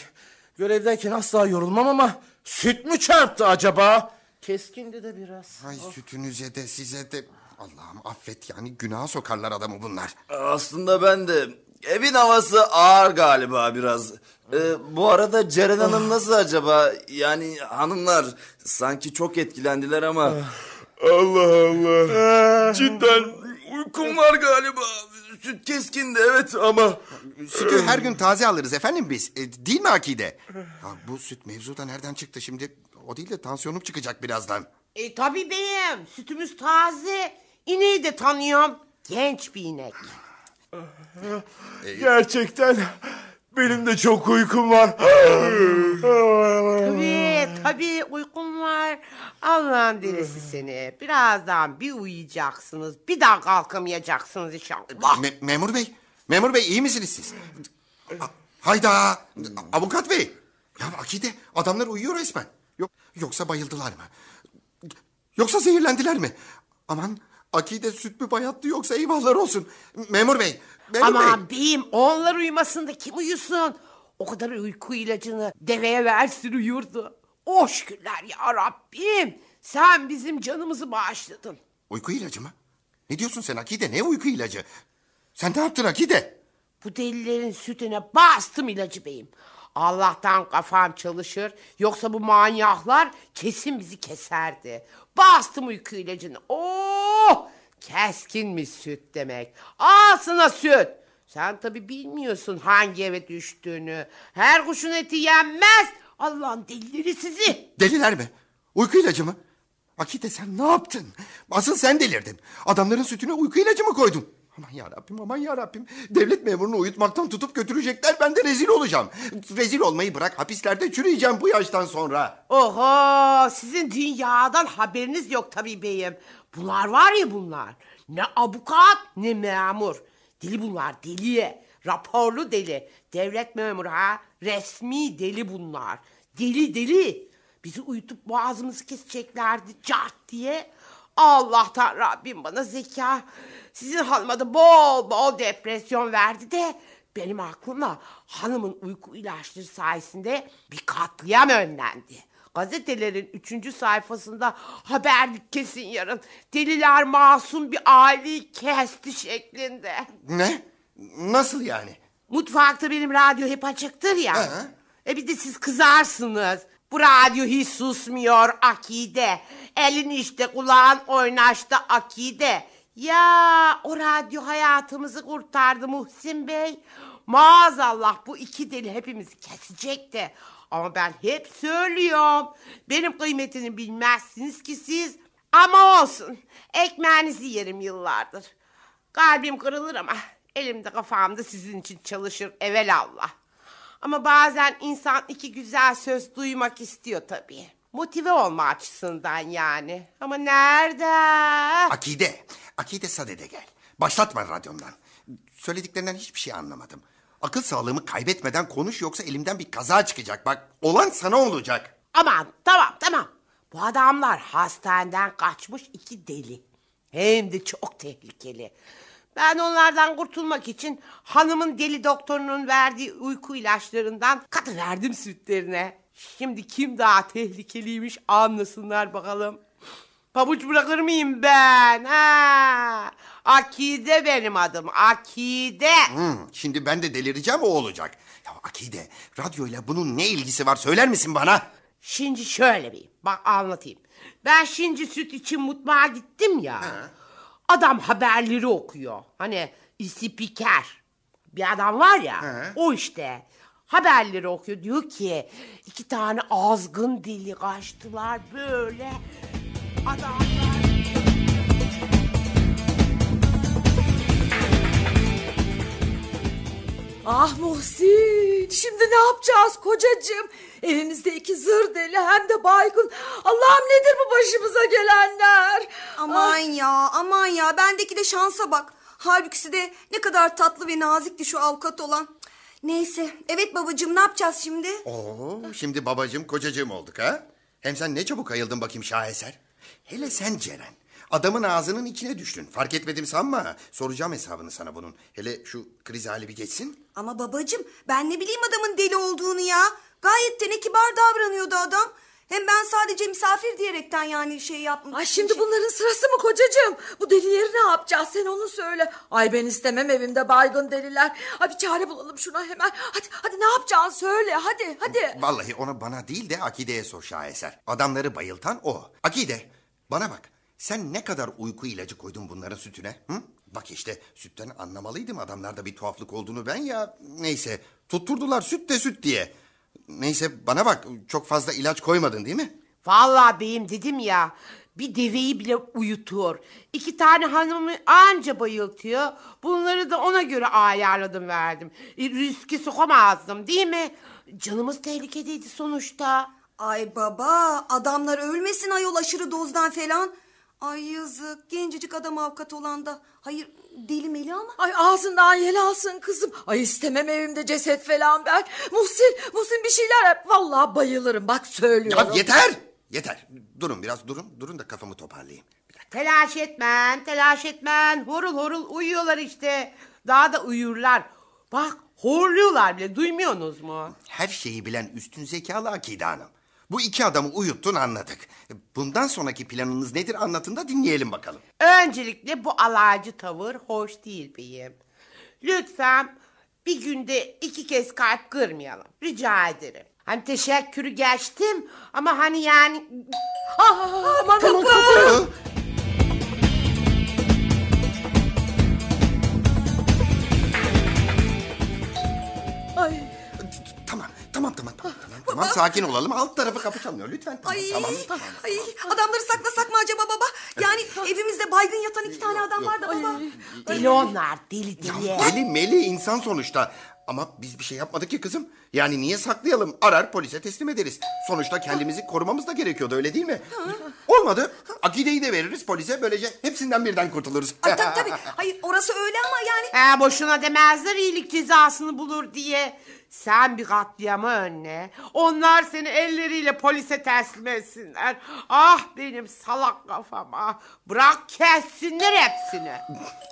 Görevdeyken asla yorulmam ama süt mü çarptı acaba? Keskindi de biraz. Ay of. sütünüze de size de. Allah'ım affet yani günaha sokarlar adamı bunlar. Aslında ben de Evin havası ağır galiba biraz. Ee, bu arada Ceren Hanım ah. nasıl acaba? Yani hanımlar sanki çok etkilendiler ama... Ah. Allah Allah. Ah. Cidden uykum var galiba. Süt keskindi evet ama... Sütü her gün taze alırız efendim biz. E, değil mi Akide? Ya bu süt mevzu nereden çıktı şimdi? O değil de tansiyonum çıkacak birazdan. E tabii beyim sütümüz taze. İneği de tanıyorum. Genç bir inek. Ee, Gerçekten benim de çok uykum var. tabii tabii uykum var. Allah'ın delisi seni. Birazdan bir uyuyacaksınız. Bir daha kalkamayacaksınız inşallah. Ee, me- memur bey, memur bey iyi misiniz siz? Hayda, avukat bey. Ya Akide adamlar uyuyor resmen. Yok, yoksa bayıldılar mı? Yoksa zehirlendiler mi? Aman Akide süt mü bayattı yoksa eyvahlar olsun. Memur bey. Memur Ama bey. beyim onlar uyumasında kim uyusun? O kadar uyku ilacını deveye versin uyurdu. Oh şükürler ya Rabbim. Sen bizim canımızı bağışladın. Uyku ilacı mı? Ne diyorsun sen Akide? Ne uyku ilacı? Sen ne yaptın Akide? Bu delilerin sütüne bastım ilacı beyim. Allah'tan kafam çalışır. Yoksa bu manyaklar kesin bizi keserdi. Bastım uyku ilacını. Oh! mi süt demek. Ağzına süt. Sen tabi bilmiyorsun hangi eve düştüğünü. Her kuşun eti yenmez. Allah'ın delileri sizi. Deliler mi? Uyku ilacı mı? Akite sen ne yaptın? Asıl sen delirdin. Adamların sütüne uyku ilacı mı koydun? Aman yarabbim aman yarabbim. Devlet memurunu uyutmaktan tutup götürecekler. Ben de rezil olacağım. Rezil olmayı bırak hapislerde çürüyeceğim bu yaştan sonra. Oho sizin dünyadan haberiniz yok tabii beyim. Bunlar var ya bunlar. Ne avukat ne memur. Deli bunlar deliye. Raporlu deli. Devlet memuru ha. Resmi deli bunlar. Deli deli. Bizi uyutup boğazımızı keseceklerdi cart diye. Allah'tan Rabbim bana zeka. Sizin hanıma da bol bol depresyon verdi de benim aklımla hanımın uyku ilaçları sayesinde bir katliam önlendi. Gazetelerin üçüncü sayfasında haberlik kesin yarın. Deliler masum bir aileyi kesti şeklinde. Ne? Nasıl yani? Mutfakta benim radyo hep açıktır ya. Ee? E bir de siz kızarsınız. Bu radyo hiç susmuyor akide. Elin işte kulağın oynaştı akide. Ya o radyo hayatımızı kurtardı Muhsin Bey. Maazallah bu iki deli hepimizi kesecekti. Ama ben hep söylüyorum. Benim kıymetini bilmezsiniz ki siz. Ama olsun. Ekmeğinizi yerim yıllardır. Kalbim kırılır ama elimde kafamda sizin için çalışır evelallah. Ama bazen insan iki güzel söz duymak istiyor tabii. Motive olma açısından yani. Ama nerede? Akide. Akide Sade'de gel. Başlatma radyondan. Söylediklerinden hiçbir şey anlamadım. Akıl sağlığımı kaybetmeden konuş yoksa elimden bir kaza çıkacak. Bak olan sana olacak. Aman tamam tamam. Bu adamlar hastaneden kaçmış iki deli. Hem de çok tehlikeli. Ben onlardan kurtulmak için hanımın deli doktorunun verdiği uyku ilaçlarından katı verdim sütlerine. Şimdi kim daha tehlikeliymiş anlasınlar bakalım. Pabuç bırakır mıyım ben? Ha. Akide benim adım. Akide. Hmm, şimdi ben de delireceğim o olacak. Ya Akide radyoyla bunun ne ilgisi var söyler misin bana? Şimdi şöyle bir bak anlatayım. Ben şimdi süt için mutfağa gittim ya. Ha. Adam haberleri okuyor. Hani spiker bir adam var ya He. o işte haberleri okuyor. Diyor ki iki tane azgın dili kaçtılar böyle adamlar. Ah Muhsin şimdi ne yapacağız kocacığım? Elinizde iki zır deli hem de baygın. Allah'ım nedir bu başımıza gelenler? Aman Ay. Ah. ya aman ya bendeki de şansa bak. Halbuki de ne kadar tatlı ve nazikti şu avukat olan. Neyse evet babacığım ne yapacağız şimdi? Oo, şimdi babacığım kocacığım olduk ha? Hem sen ne çabuk ayıldın bakayım şaheser. Hele sen Ceren. Adamın ağzının içine düştün. Fark etmedim sanma. Soracağım hesabını sana bunun. Hele şu kriz hali bir geçsin. Ama babacığım ben ne bileyim adamın deli olduğunu ya. Gayet de ne kibar davranıyordu adam. Hem ben sadece misafir diyerekten yani şey yapmış. Ay şimdi şey... bunların sırası mı kocacığım? Bu delileri ne yapacağız sen onu söyle. Ay ben istemem evimde baygın deliler. Abi çare bulalım şuna hemen. Hadi hadi ne yapacağız söyle hadi hadi. Vallahi ona bana değil de Akide'ye sor şaheser. Adamları bayıltan o. Akide bana bak sen ne kadar uyku ilacı koydun bunların sütüne? Hı? Bak işte sütten anlamalıydım adamlarda bir tuhaflık olduğunu ben ya. Neyse tutturdular süt de süt diye. Neyse bana bak çok fazla ilaç koymadın değil mi? Vallahi beyim dedim ya bir deveyi bile uyutuyor. İki tane hanımı anca bayıltıyor. Bunları da ona göre ayarladım verdim. E, riski sokamazdım değil mi? Canımız tehlikedeydi sonuçta. Ay baba adamlar ölmesin ayol aşırı dozdan falan. Ay yazık gencecik adam avukat olan da. Hayır deli meli ama. Ay ağzından yel alsın kızım. Ay istemem evimde ceset falan ben. Muhsin, Muhsin bir şeyler yap. Vallahi bayılırım bak söylüyorum. Ya yeter, yeter. Durun biraz durun, durun da kafamı toparlayayım. Bir Telaş etmen, telaş etmen. Horul horul uyuyorlar işte. Daha da uyurlar. Bak horluyorlar bile duymuyorsunuz mu? Her şeyi bilen üstün zekalı Akide Hanım. Bu iki adamı uyuttun anladık. E, bundan sonraki planınız nedir anlatın da dinleyelim bakalım. Öncelikle bu alaycı tavır hoş değil beyim. Lütfen bir günde iki kez kalp kırmayalım. Rica ederim. Hani teşekkürü geçtim ama hani yani... Ah, aman kapı. Tamam tamam tamam. Ah, tamam, tamam sakin olalım. Alt tarafı kapı çalmıyor Lütfen tamam ay, tamam. tamam, ay, tamam. Adamları saklasak mı acaba baba? Yani evet. evimizde baygın yatan iki tane adam var da baba. Deli onlar deli deli. Ya, deli meli insan sonuçta. Ama biz bir şey yapmadık ki kızım. Yani niye saklayalım? Arar polise teslim ederiz. Sonuçta kendimizi korumamız da gerekiyordu öyle değil mi? Olmadı. Akideyi de veririz polise. Böylece hepsinden birden kurtuluruz. Ay, tabii tabii. Hayır orası öyle ama yani... Ee, boşuna demezler iyilik cezasını bulur diye. Sen bir katliamı önle. Onlar seni elleriyle polise teslim etsinler. Ah benim salak kafama. Bırak kessinler hepsini.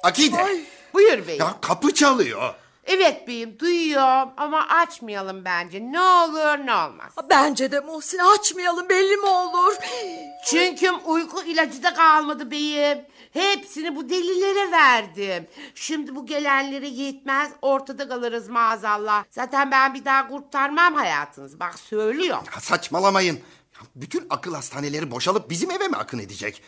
Akide. Ay, buyur beyim. Ya kapı çalıyor. Evet beyim duyuyorum ama açmayalım bence ne olur ne olmaz. Bence de Muhsin açmayalım belli mi olur? Çünkü uyku ilacı da kalmadı beyim. Hepsini bu delilere verdim. Şimdi bu gelenlere yetmez ortada kalırız maazallah. Zaten ben bir daha kurtarmam hayatınızı bak söylüyorum. Ya saçmalamayın. bütün akıl hastaneleri boşalıp bizim eve mi akın edecek?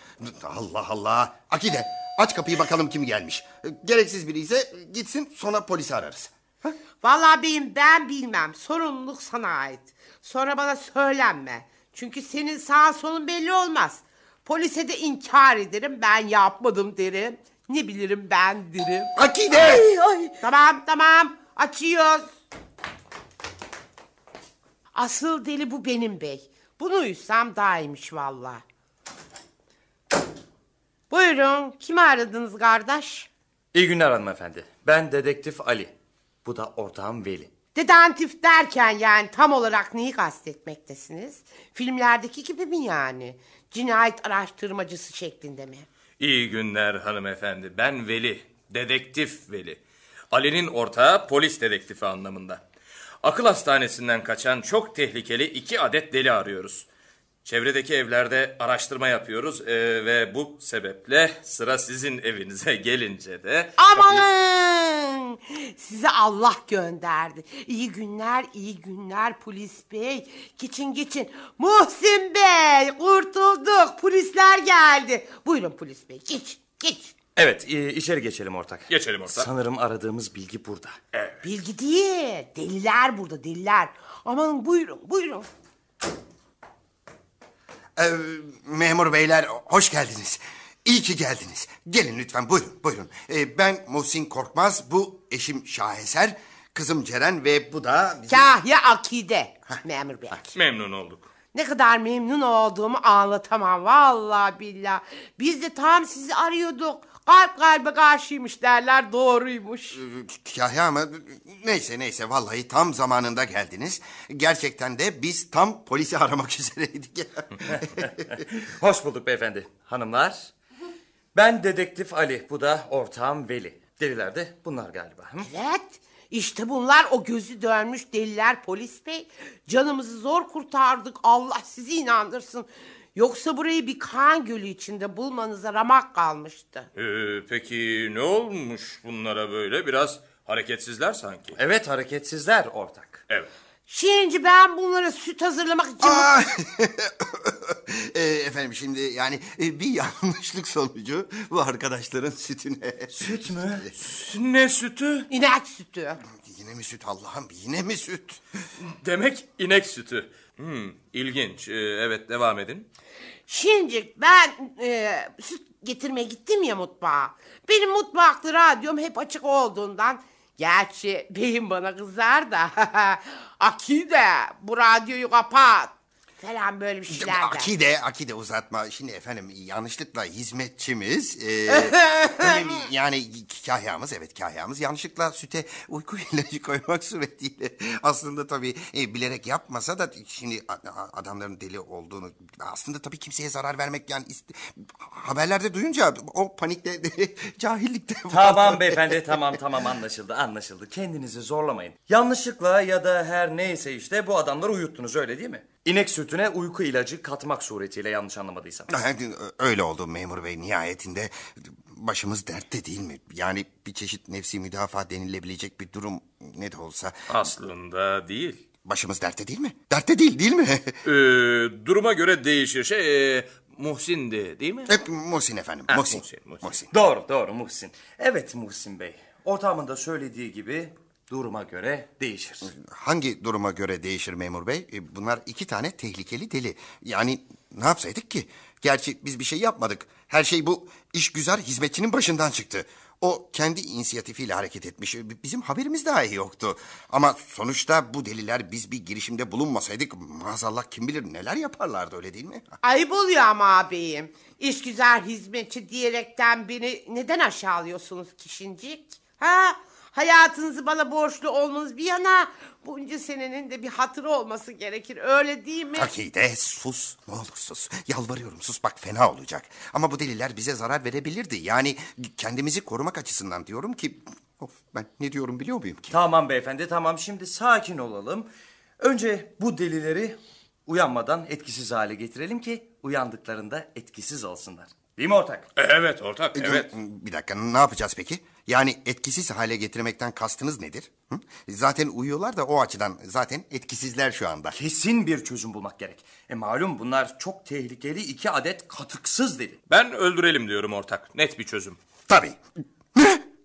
Allah Allah. Akide Aç kapıyı bakalım kim gelmiş. Ee, gereksiz biri ise gitsin sonra polisi ararız. Ha? Vallahi beyim ben bilmem. Sorumluluk sana ait. Sonra bana söylenme. Çünkü senin sağ solun belli olmaz. Polise de inkar ederim ben yapmadım derim. Ne bilirim ben derim. Akide! Ay, ay. Tamam tamam açıyoruz. Asıl deli bu benim bey. Bunu uysam daha iyiymiş vallahi. Buyurun, kimi aradınız kardeş? İyi günler hanımefendi. Ben dedektif Ali. Bu da ortağım Veli. Dedantif derken yani tam olarak neyi kastetmektesiniz? Filmlerdeki gibi mi yani? Cinayet araştırmacısı şeklinde mi? İyi günler hanımefendi. Ben Veli. Dedektif Veli. Ali'nin ortağı polis dedektifi anlamında. Akıl hastanesinden kaçan çok tehlikeli iki adet deli arıyoruz. Çevredeki evlerde araştırma yapıyoruz ee, ve bu sebeple sıra sizin evinize gelince de... Amanın! Size Allah gönderdi. İyi günler, iyi günler polis bey. Geçin geçin. Muhsin bey kurtulduk. Polisler geldi. Buyurun polis bey geç geç. Evet e, içeri geçelim ortak. Geçelim ortak. Sanırım aradığımız bilgi burada. Evet. Bilgi değil. Deliler burada deliler. Amanın buyurun buyurun. Ee, memur beyler hoş geldiniz. İyi ki geldiniz. Gelin lütfen buyurun buyurun. Ee, ben Muhsin Korkmaz, bu eşim Şaheser, kızım Ceren ve bu da... Bizim... Kahya Akide memur bey. Memnun olduk. Ne kadar memnun olduğumu anlatamam vallahi billah. Biz de tam sizi arıyorduk. Kalp kalbe karşıymış derler doğruymuş. Ee, Kahya ama neyse neyse vallahi tam zamanında geldiniz. Gerçekten de biz tam polisi aramak üzereydik. Hoş bulduk beyefendi. Hanımlar ben dedektif Ali bu da ortağım Veli. Deliler de bunlar galiba. Hı? Evet. İşte bunlar o gözü dönmüş deliler polis bey. Canımızı zor kurtardık. Allah sizi inandırsın. Yoksa burayı bir kan gölü içinde bulmanıza ramak kalmıştı. Ee, peki ne olmuş bunlara böyle? Biraz hareketsizler sanki. Evet hareketsizler ortak. Evet. Şimdi ben bunlara süt hazırlamak için... e, efendim şimdi yani e, bir yanlışlık sonucu bu arkadaşların sütüne... Süt mü? ne sütü? İnek sütü. Yine mi süt Allah'ım yine mi süt? Demek inek sütü. Hmm, ilginç. Ee, evet devam edin. Şimdi ben e, süt getirmeye gittim ya mutfağa. Benim mutfakta radyom hep açık olduğundan... Gerçi beyim bana kızar da. Akide bu radyoyu kapat falan böyle bir şeyler Akide, akide uzatma. Şimdi efendim yanlışlıkla hizmetçimiz... E, önemli, yani kahyamız evet kahyamız yanlışlıkla süte uyku ilacı koymak suretiyle... Aslında tabii e, bilerek yapmasa da şimdi adamların deli olduğunu... Aslında tabii kimseye zarar vermek yani... Haberlerde duyunca o panikte, cahillikte... Tamam beyefendi tamam tamam anlaşıldı anlaşıldı. Kendinizi zorlamayın. Yanlışlıkla ya da her neyse işte bu adamları uyuttunuz öyle değil mi? İnek sütüne uyku ilacı katmak suretiyle yanlış anlamadıysam. Öyle oldu memur bey nihayetinde. Başımız dertte değil mi? Yani bir çeşit nefsi müdafaa denilebilecek bir durum ne de olsa. Aslında değil. Başımız dertte değil mi? Dertte değil değil mi? ee, duruma göre değişir. Şey, e, Muhsin'di değil mi? Hep Muhsin efendim. Ha, Muhsin. Muhsin, Muhsin. Muhsin. Doğru doğru Muhsin. Evet Muhsin Bey. Ortağımın da söylediği gibi duruma göre değişir. Hangi duruma göre değişir memur bey? E, bunlar iki tane tehlikeli deli. Yani ne yapsaydık ki? Gerçi biz bir şey yapmadık. Her şey bu iş güzel hizmetçinin başından çıktı. O kendi inisiyatifiyle hareket etmiş. E, bizim haberimiz dahi yoktu. Ama sonuçta bu deliler biz bir girişimde bulunmasaydık maazallah kim bilir neler yaparlardı öyle değil mi? Ayıp oluyor ama abiyim. güzel hizmetçi diyerekten beni neden aşağılıyorsunuz kişincik? Ha? Hayatınızı bana borçlu olmanız bir yana bunca senenin de bir hatırı olması gerekir. Öyle değil mi? Akide sus. Ne olur sus. Yalvarıyorum sus. Bak fena olacak. Ama bu deliler bize zarar verebilirdi. Yani kendimizi korumak açısından diyorum ki... Of ben ne diyorum biliyor muyum ki? Tamam beyefendi tamam şimdi sakin olalım. Önce bu delileri uyanmadan etkisiz hale getirelim ki uyandıklarında etkisiz olsunlar. Değil mi ortak? E, evet ortak, e, evet. Bir dakika ne yapacağız peki? Yani etkisiz hale getirmekten kastınız nedir? Hı? Zaten uyuyorlar da o açıdan zaten etkisizler şu anda. Kesin bir çözüm bulmak gerek. E malum bunlar çok tehlikeli iki adet katıksız deli. Ben öldürelim diyorum ortak. Net bir çözüm. Tabii.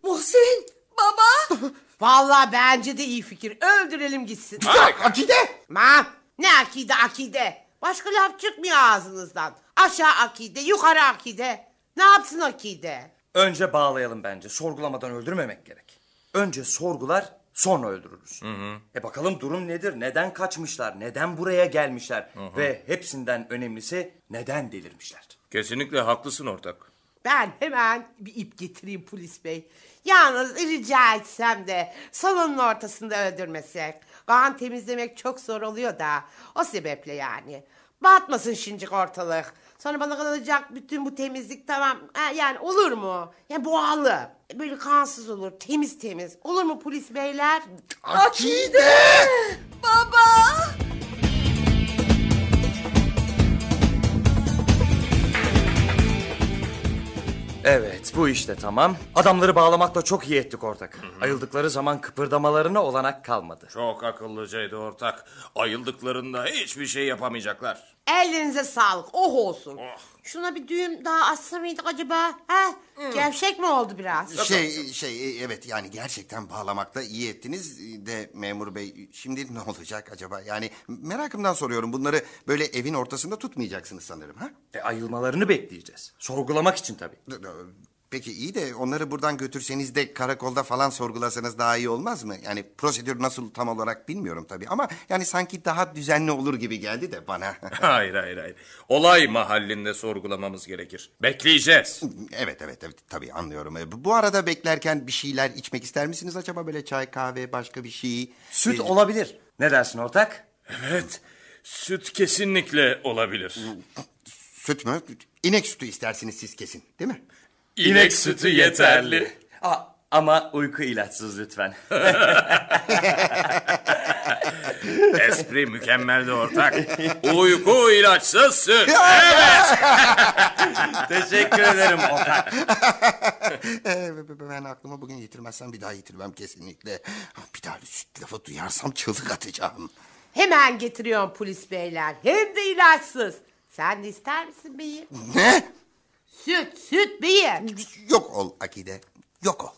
Muhsin baba. Vallahi bence de iyi fikir. Öldürelim gitsin. Akide! Ma ne akide akide. Başka laf çıkmıyor ağzınızdan. Aşağı akide, yukarı akide. Ne yapsın akide? Önce bağlayalım bence. Sorgulamadan öldürmemek gerek. Önce sorgular, sonra öldürürüz. Hı hı. E bakalım durum nedir? Neden kaçmışlar? Neden buraya gelmişler? Hı hı. Ve hepsinden önemlisi neden delirmişler? Kesinlikle haklısın ortak. Ben hemen bir ip getireyim polis bey. Yalnız rica etsem de salonun ortasında öldürmesek. Kan temizlemek çok zor oluyor da. O sebeple yani. Batmasın şincik ortalık. Sonra bana kalacak bütün bu temizlik tamam. Ha, yani olur mu? Yani boğalı. E, böyle kansız olur. Temiz temiz. Olur mu polis beyler? Akide! Baba! Evet bu işte tamam. Adamları bağlamakla çok iyi ettik ortak. Hı hı. Ayıldıkları zaman kıpırdamalarına olanak kalmadı. Çok akıllıcaydı ortak. Ayıldıklarında hiçbir şey yapamayacaklar. Ellerinize sağlık. Oh olsun. Oh. Şuna bir düğüm daha açsa mıydık acaba? Ha? Hmm. Gevşek mi oldu biraz? Şey şey e, evet yani gerçekten bağlamakta iyi ettiniz de memur bey. Şimdi ne olacak acaba? Yani merakımdan soruyorum. Bunları böyle evin ortasında tutmayacaksınız sanırım ha? E, ayılmalarını bekleyeceğiz. Sorgulamak için tabii. Peki iyi de onları buradan götürseniz de karakolda falan sorgulasanız daha iyi olmaz mı? Yani prosedür nasıl tam olarak bilmiyorum tabii ama yani sanki daha düzenli olur gibi geldi de bana. hayır hayır hayır. Olay mahallinde sorgulamamız gerekir. Bekleyeceğiz. Evet evet evet tabii anlıyorum. E, bu arada beklerken bir şeyler içmek ister misiniz acaba böyle çay kahve başka bir şey? Süt ee... olabilir. Ne dersin ortak? Evet süt kesinlikle olabilir. Süt mü? İnek sütü istersiniz siz kesin değil mi? İnek sütü yeterli. A ama uyku ilaçsız lütfen. Espri mükemmeldi ortak. Uyku ilaçsız süt. Evet. Teşekkür ederim ortak. ben aklımı bugün yitirmezsem bir daha yitirmem kesinlikle. Bir daha süt lafı duyarsam çığlık atacağım. Hemen getiriyorum polis beyler. Hem de ilaçsız. Sen de ister misin beyim? Ne? Süt, süt beyim. Yok ol Akide, yok ol.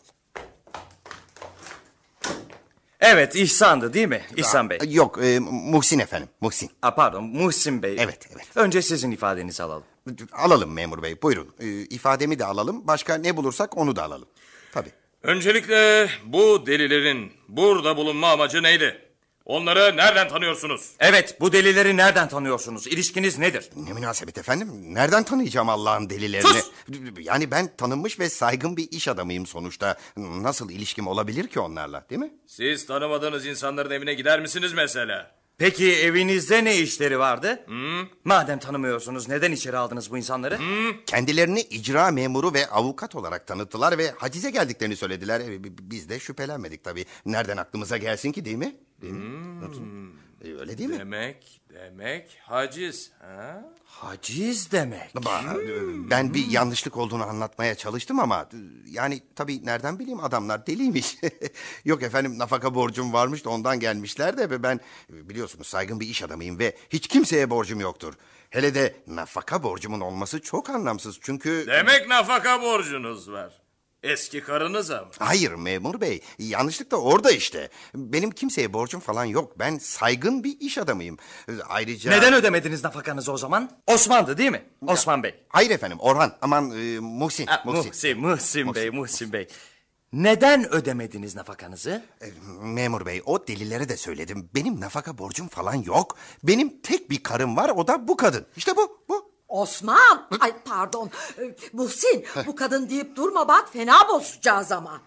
Evet İhsan'dı değil mi İhsan Bey? Yok e, Muhsin efendim Muhsin. A, pardon Muhsin Bey. Evet evet. Önce sizin ifadenizi alalım. Alalım memur bey buyurun. E, ifademi de alalım başka ne bulursak onu da alalım. Tabii. Öncelikle bu delilerin burada bulunma amacı neydi? Onları nereden tanıyorsunuz? Evet bu delileri nereden tanıyorsunuz? İlişkiniz nedir? Ne münasebet efendim? Nereden tanıyacağım Allah'ın delilerini? Sus! Yani ben tanınmış ve saygın bir iş adamıyım sonuçta. Nasıl ilişkim olabilir ki onlarla değil mi? Siz tanımadığınız insanların evine gider misiniz mesela? Peki evinizde ne işleri vardı? Hı? Madem tanımıyorsunuz neden içeri aldınız bu insanları? Hı? Kendilerini icra memuru ve avukat olarak tanıttılar ve hacize geldiklerini söylediler. E, biz de şüphelenmedik tabii. Nereden aklımıza gelsin ki değil mi? Değil mi? Hmm. E, öyle değil mi? Demek, demek haciz. Ha? Haciz demek. Ba hmm. e, ben bir yanlışlık olduğunu anlatmaya çalıştım ama... E, ...yani tabii nereden bileyim adamlar deliymiş. Yok efendim nafaka borcum varmış da ondan gelmişler de... ...ben biliyorsunuz saygın bir iş adamıyım ve hiç kimseye borcum yoktur. Hele de nafaka borcumun olması çok anlamsız çünkü... Demek nafaka borcunuz var. Eski karınıza mı? Hayır memur bey. Yanlışlık da orada işte. Benim kimseye borcum falan yok. Ben saygın bir iş adamıyım. Ayrıca... Neden ödemediniz nafakanızı o zaman? Osman'dı değil mi? Ya, Osman Bey. Hayır efendim Orhan. Aman e, Muhsin. Ha, Muhsin. Muhsin, Muhsin, Muhsin Bey, Muhsin Bey. Neden ödemediniz nafakanızı? E, memur bey o delilere de söyledim. Benim nafaka borcum falan yok. Benim tek bir karım var o da bu kadın. İşte bu bu. Osman, ay pardon, ee, Muhsin bu kadın deyip durma bak fena bozacağız ama.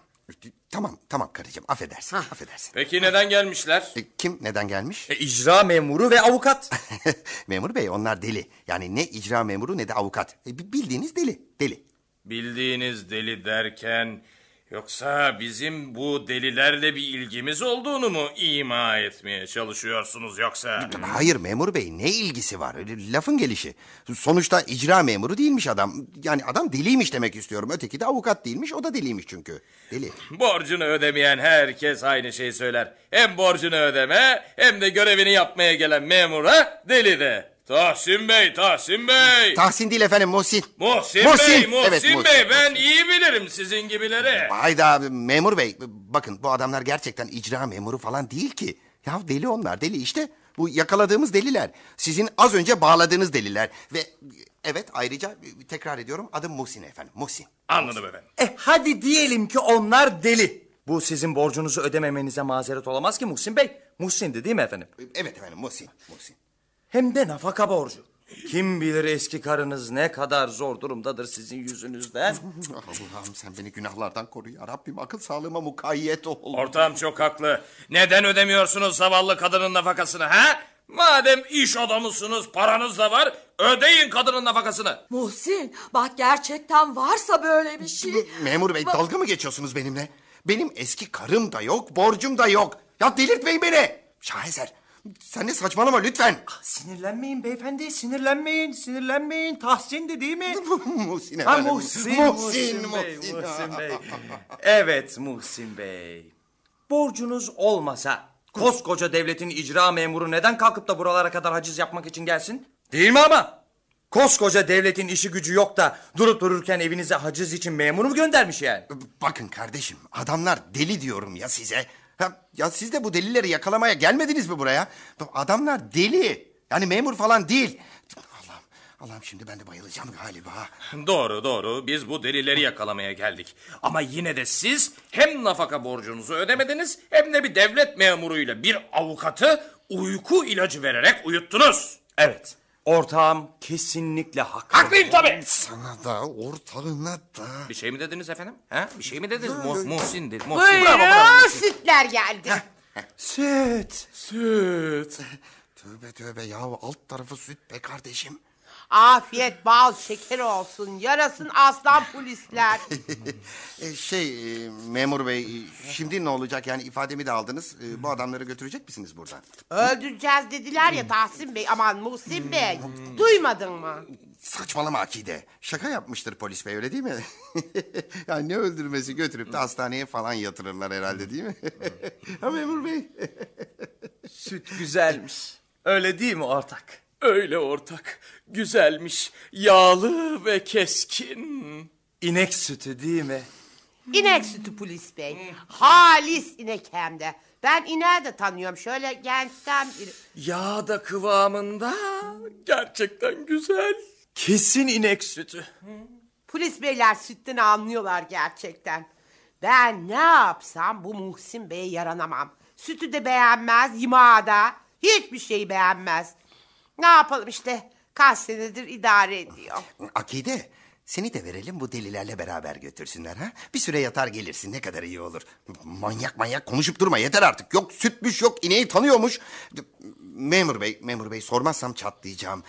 Tamam tamam karıcığım affedersin ha. affedersin. Peki neden gelmişler? E, kim neden gelmiş? E, icra memuru ve avukat. Memur bey onlar deli. Yani ne icra memuru ne de avukat. E, bildiğiniz deli deli. Bildiğiniz deli derken Yoksa bizim bu delilerle bir ilgimiz olduğunu mu ima etmeye çalışıyorsunuz yoksa? Hayır memur bey ne ilgisi var? Lafın gelişi. Sonuçta icra memuru değilmiş adam. Yani adam deliymiş demek istiyorum. Öteki de avukat değilmiş o da deliymiş çünkü. Deli. Borcunu ödemeyen herkes aynı şeyi söyler. Hem borcunu ödeme hem de görevini yapmaya gelen memura deli de. Tahsin Bey, Tahsin Bey. Tahsin değil efendim Muhsin. Muhsin, Muhsin. Bey, Muhsin, evet, Muhsin Bey ben Muhsin. iyi bilirim sizin gibileri. Hayda memur bey bakın bu adamlar gerçekten icra memuru falan değil ki. Ya deli onlar deli işte bu yakaladığımız deliler. Sizin az önce bağladığınız deliler ve evet ayrıca tekrar ediyorum adım Muhsin efendim Muhsin. Anladım efendim. E hadi diyelim ki onlar deli. Bu sizin borcunuzu ödememenize mazeret olamaz ki Muhsin Bey. Muhsin'di değil mi efendim? Evet efendim Muhsin. Muhsin hem de nafaka borcu. Kim bilir eski karınız ne kadar zor durumdadır sizin yüzünüzden. Allah'ım sen beni günahlardan koru ya Rabbim akıl sağlığıma mukayyet ol. Ortağım çok haklı. Neden ödemiyorsunuz zavallı kadının nafakasını ha? Madem iş adamısınız paranız da var ödeyin kadının nafakasını. Muhsin bak gerçekten varsa böyle bir şey. Memur bey bak... dalga mı geçiyorsunuz benimle? Benim eski karım da yok borcum da yok. Ya delirtmeyin beni. Şaheser sen de saçmalama lütfen. Ah, sinirlenmeyin beyefendi, sinirlenmeyin, sinirlenmeyin. Tahsin'di değil mi? Muhsin efendim. Ha, Muhsin, Muhsin, Muhsin, Bey, Muhsin, Muhsin Bey. evet Muhsin Bey. Borcunuz olmasa koskoca devletin icra memuru neden kalkıp da buralara kadar haciz yapmak için gelsin? Değil mi ama? Koskoca devletin işi gücü yok da durup dururken evinize haciz için memuru mu göndermiş yani? Bakın kardeşim adamlar deli diyorum ya size. Ya, ya siz de bu delilleri yakalamaya gelmediniz mi buraya? Adamlar deli. Yani memur falan değil. Allah'ım, Allah'ım şimdi ben de bayılacağım galiba. Doğru doğru biz bu delilleri yakalamaya geldik. Ama yine de siz hem nafaka borcunuzu ödemediniz hem de bir devlet memuruyla bir avukatı uyku ilacı vererek uyuttunuz. Evet Ortağım kesinlikle haklı. Haklıyım tabii. Sana da ortalığına da. Bir şey mi dediniz efendim? Ha? Bir şey mi dediniz? Mu Muhsin dedi. Muhsin. Buyurun sütler geldi. Süt. Süt. Tövbe tövbe ya alt tarafı süt be kardeşim. Afiyet, bal, şeker olsun. Yarasın aslan polisler. E, şey e, memur bey e, şimdi ne olacak yani ifademi de aldınız. bu adamları götürecek misiniz buradan? Öldüreceğiz dediler ya Tahsin Bey. Aman Muhsin Bey. Duymadın mı? Saçmalama Akide. Şaka yapmıştır polis bey öyle değil mi? yani ne öldürmesi götürüp de hastaneye falan yatırırlar herhalde değil mi? ha memur bey. Süt güzelmiş. Öyle değil mi ortak? Öyle ortak, güzelmiş, yağlı ve keskin. İnek sütü değil mi? İnek sütü polis bey. Halis inek hem de. Ben ineği de tanıyorum şöyle gençten biri. Yağ da kıvamında. Gerçekten güzel. Kesin inek sütü. Polis beyler sütten anlıyorlar gerçekten. Ben ne yapsam bu Muhsin Bey'e yaranamam. Sütü de beğenmez, yimağı da. Hiçbir şeyi beğenmez. Ne yapalım işte kaç idare ediyor. Akide seni de verelim bu delilerle beraber götürsünler ha. Bir süre yatar gelirsin ne kadar iyi olur. Manyak manyak konuşup durma yeter artık. Yok sütmüş yok ineği tanıyormuş. Memur bey memur bey sormazsam çatlayacağım.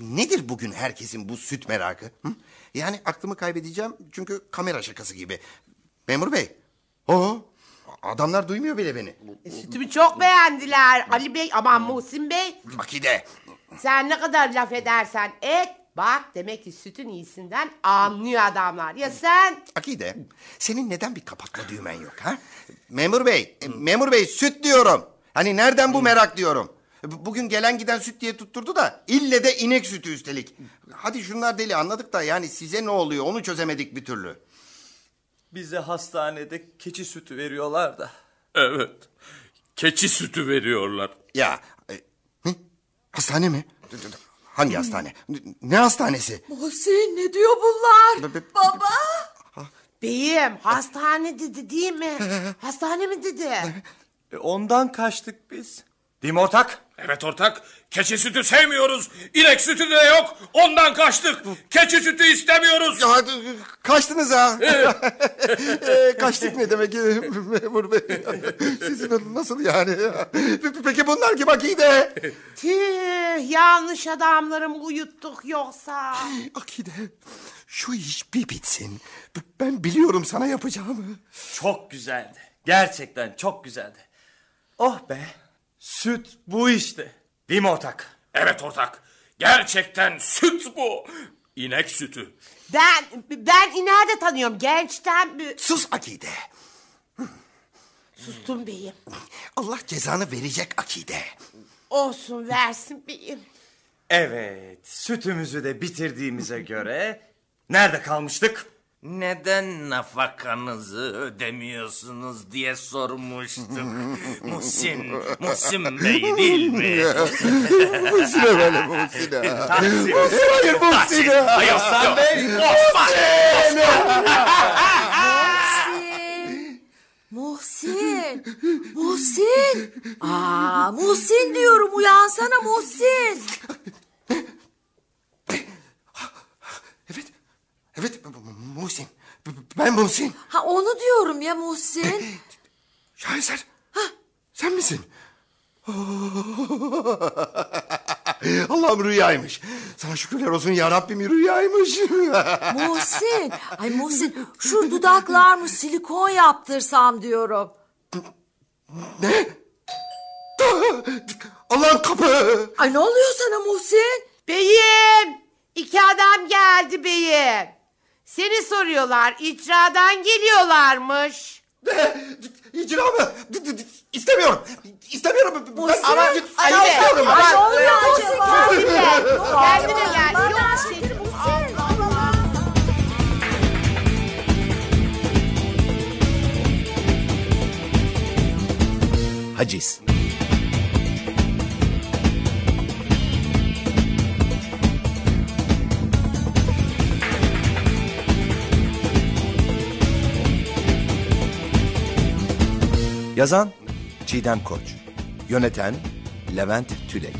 Nedir bugün herkesin bu süt merakı? Hı? Yani aklımı kaybedeceğim çünkü kamera şakası gibi. Memur bey. Oo, adamlar duymuyor bile beni. E, sütümü çok beğendiler. Ali Bey aman Muhsin Bey. Akide sen ne kadar laf edersen et bak demek ki sütün iyisinden anlıyor adamlar. Ya sen? Akide senin neden bir kapatma düğmen yok ha? Memur bey, memur bey süt diyorum. Hani nereden bu merak diyorum. Bugün gelen giden süt diye tutturdu da ille de inek sütü üstelik. Hadi şunlar deli anladık da yani size ne oluyor onu çözemedik bir türlü. Bize hastanede keçi sütü veriyorlar da. Evet. Keçi sütü veriyorlar. Ya Hastane mi? Hangi hmm. hastane? Ne hastanesi? Muhsin ne diyor bunlar? Baba. Beyim hastane dedi değil mi? hastane mi dedi? E, ondan kaçtık biz. Değil mi ortak? Evet ortak, keçi sütü sevmiyoruz. İnek sütü de yok, ondan kaçtık. Keçi sütü istemiyoruz. Ya, kaçtınız ha. Ee, ee, kaçtık ne demek memur bey? Sizin nasıl yani? Peki bunlar ki Akide? Tüh, yanlış adamları mı uyuttuk yoksa? Akide, şu iş bir bitsin. Ben biliyorum sana yapacağımı. Çok güzeldi. Gerçekten çok güzeldi. Oh be. Süt bu işte. Değil mi ortak? Evet ortak. Gerçekten süt bu. İnek sütü. Ben ben ineği de tanıyorum gençten. Sus Akide. Sustum beyim. Allah cezanı verecek Akide. Olsun versin beyim. Evet, sütümüzü de bitirdiğimize göre nerede kalmıştık? neden nafakanızı ödemiyorsunuz diye sormuştuk. Muhsin, Muhsin Bey değil mi? Muhsin efendim, Muhsin ha. Tahsin. Muhsin, hayır Muhsin ha. Hayır, Hasan Bey. Osman, Osman. Muhsin, Muhsin. Aa, Muhsin diyorum uyansana Muhsin. Evet Muhsin. Ben Muhsin. Ha onu diyorum ya Muhsin. Şaheser. Ha? Sen misin? Allah'ım rüyaymış. Sana şükürler olsun ya Rabbim rüyaymış. Muhsin. Ay Muhsin şu dudaklar mı silikon yaptırsam diyorum. Ne? Allah'ım kapı. Ay ne oluyor sana Muhsin? Beyim. İki adam geldi beyim. Seni soruyorlar icradan geliyorlarmış. De, İcra mı? İstemiyorum. İstemiyorum. Bu ben, ama git. Ay, ay, istiyorum. Ay, ay, ay, ay, ay, ay, Kendine gel. Yok şey. Haciz Yazan Çiğdem Koç. Yöneten Levent Tülek.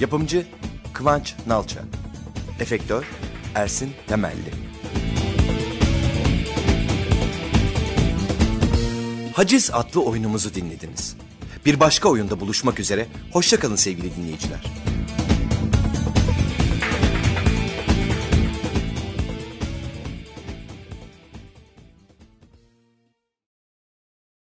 Yapımcı Kıvanç Nalça. Efektör Ersin Temelli. Haciz adlı oyunumuzu dinlediniz. Bir başka oyunda buluşmak üzere. Hoşçakalın sevgili dinleyiciler.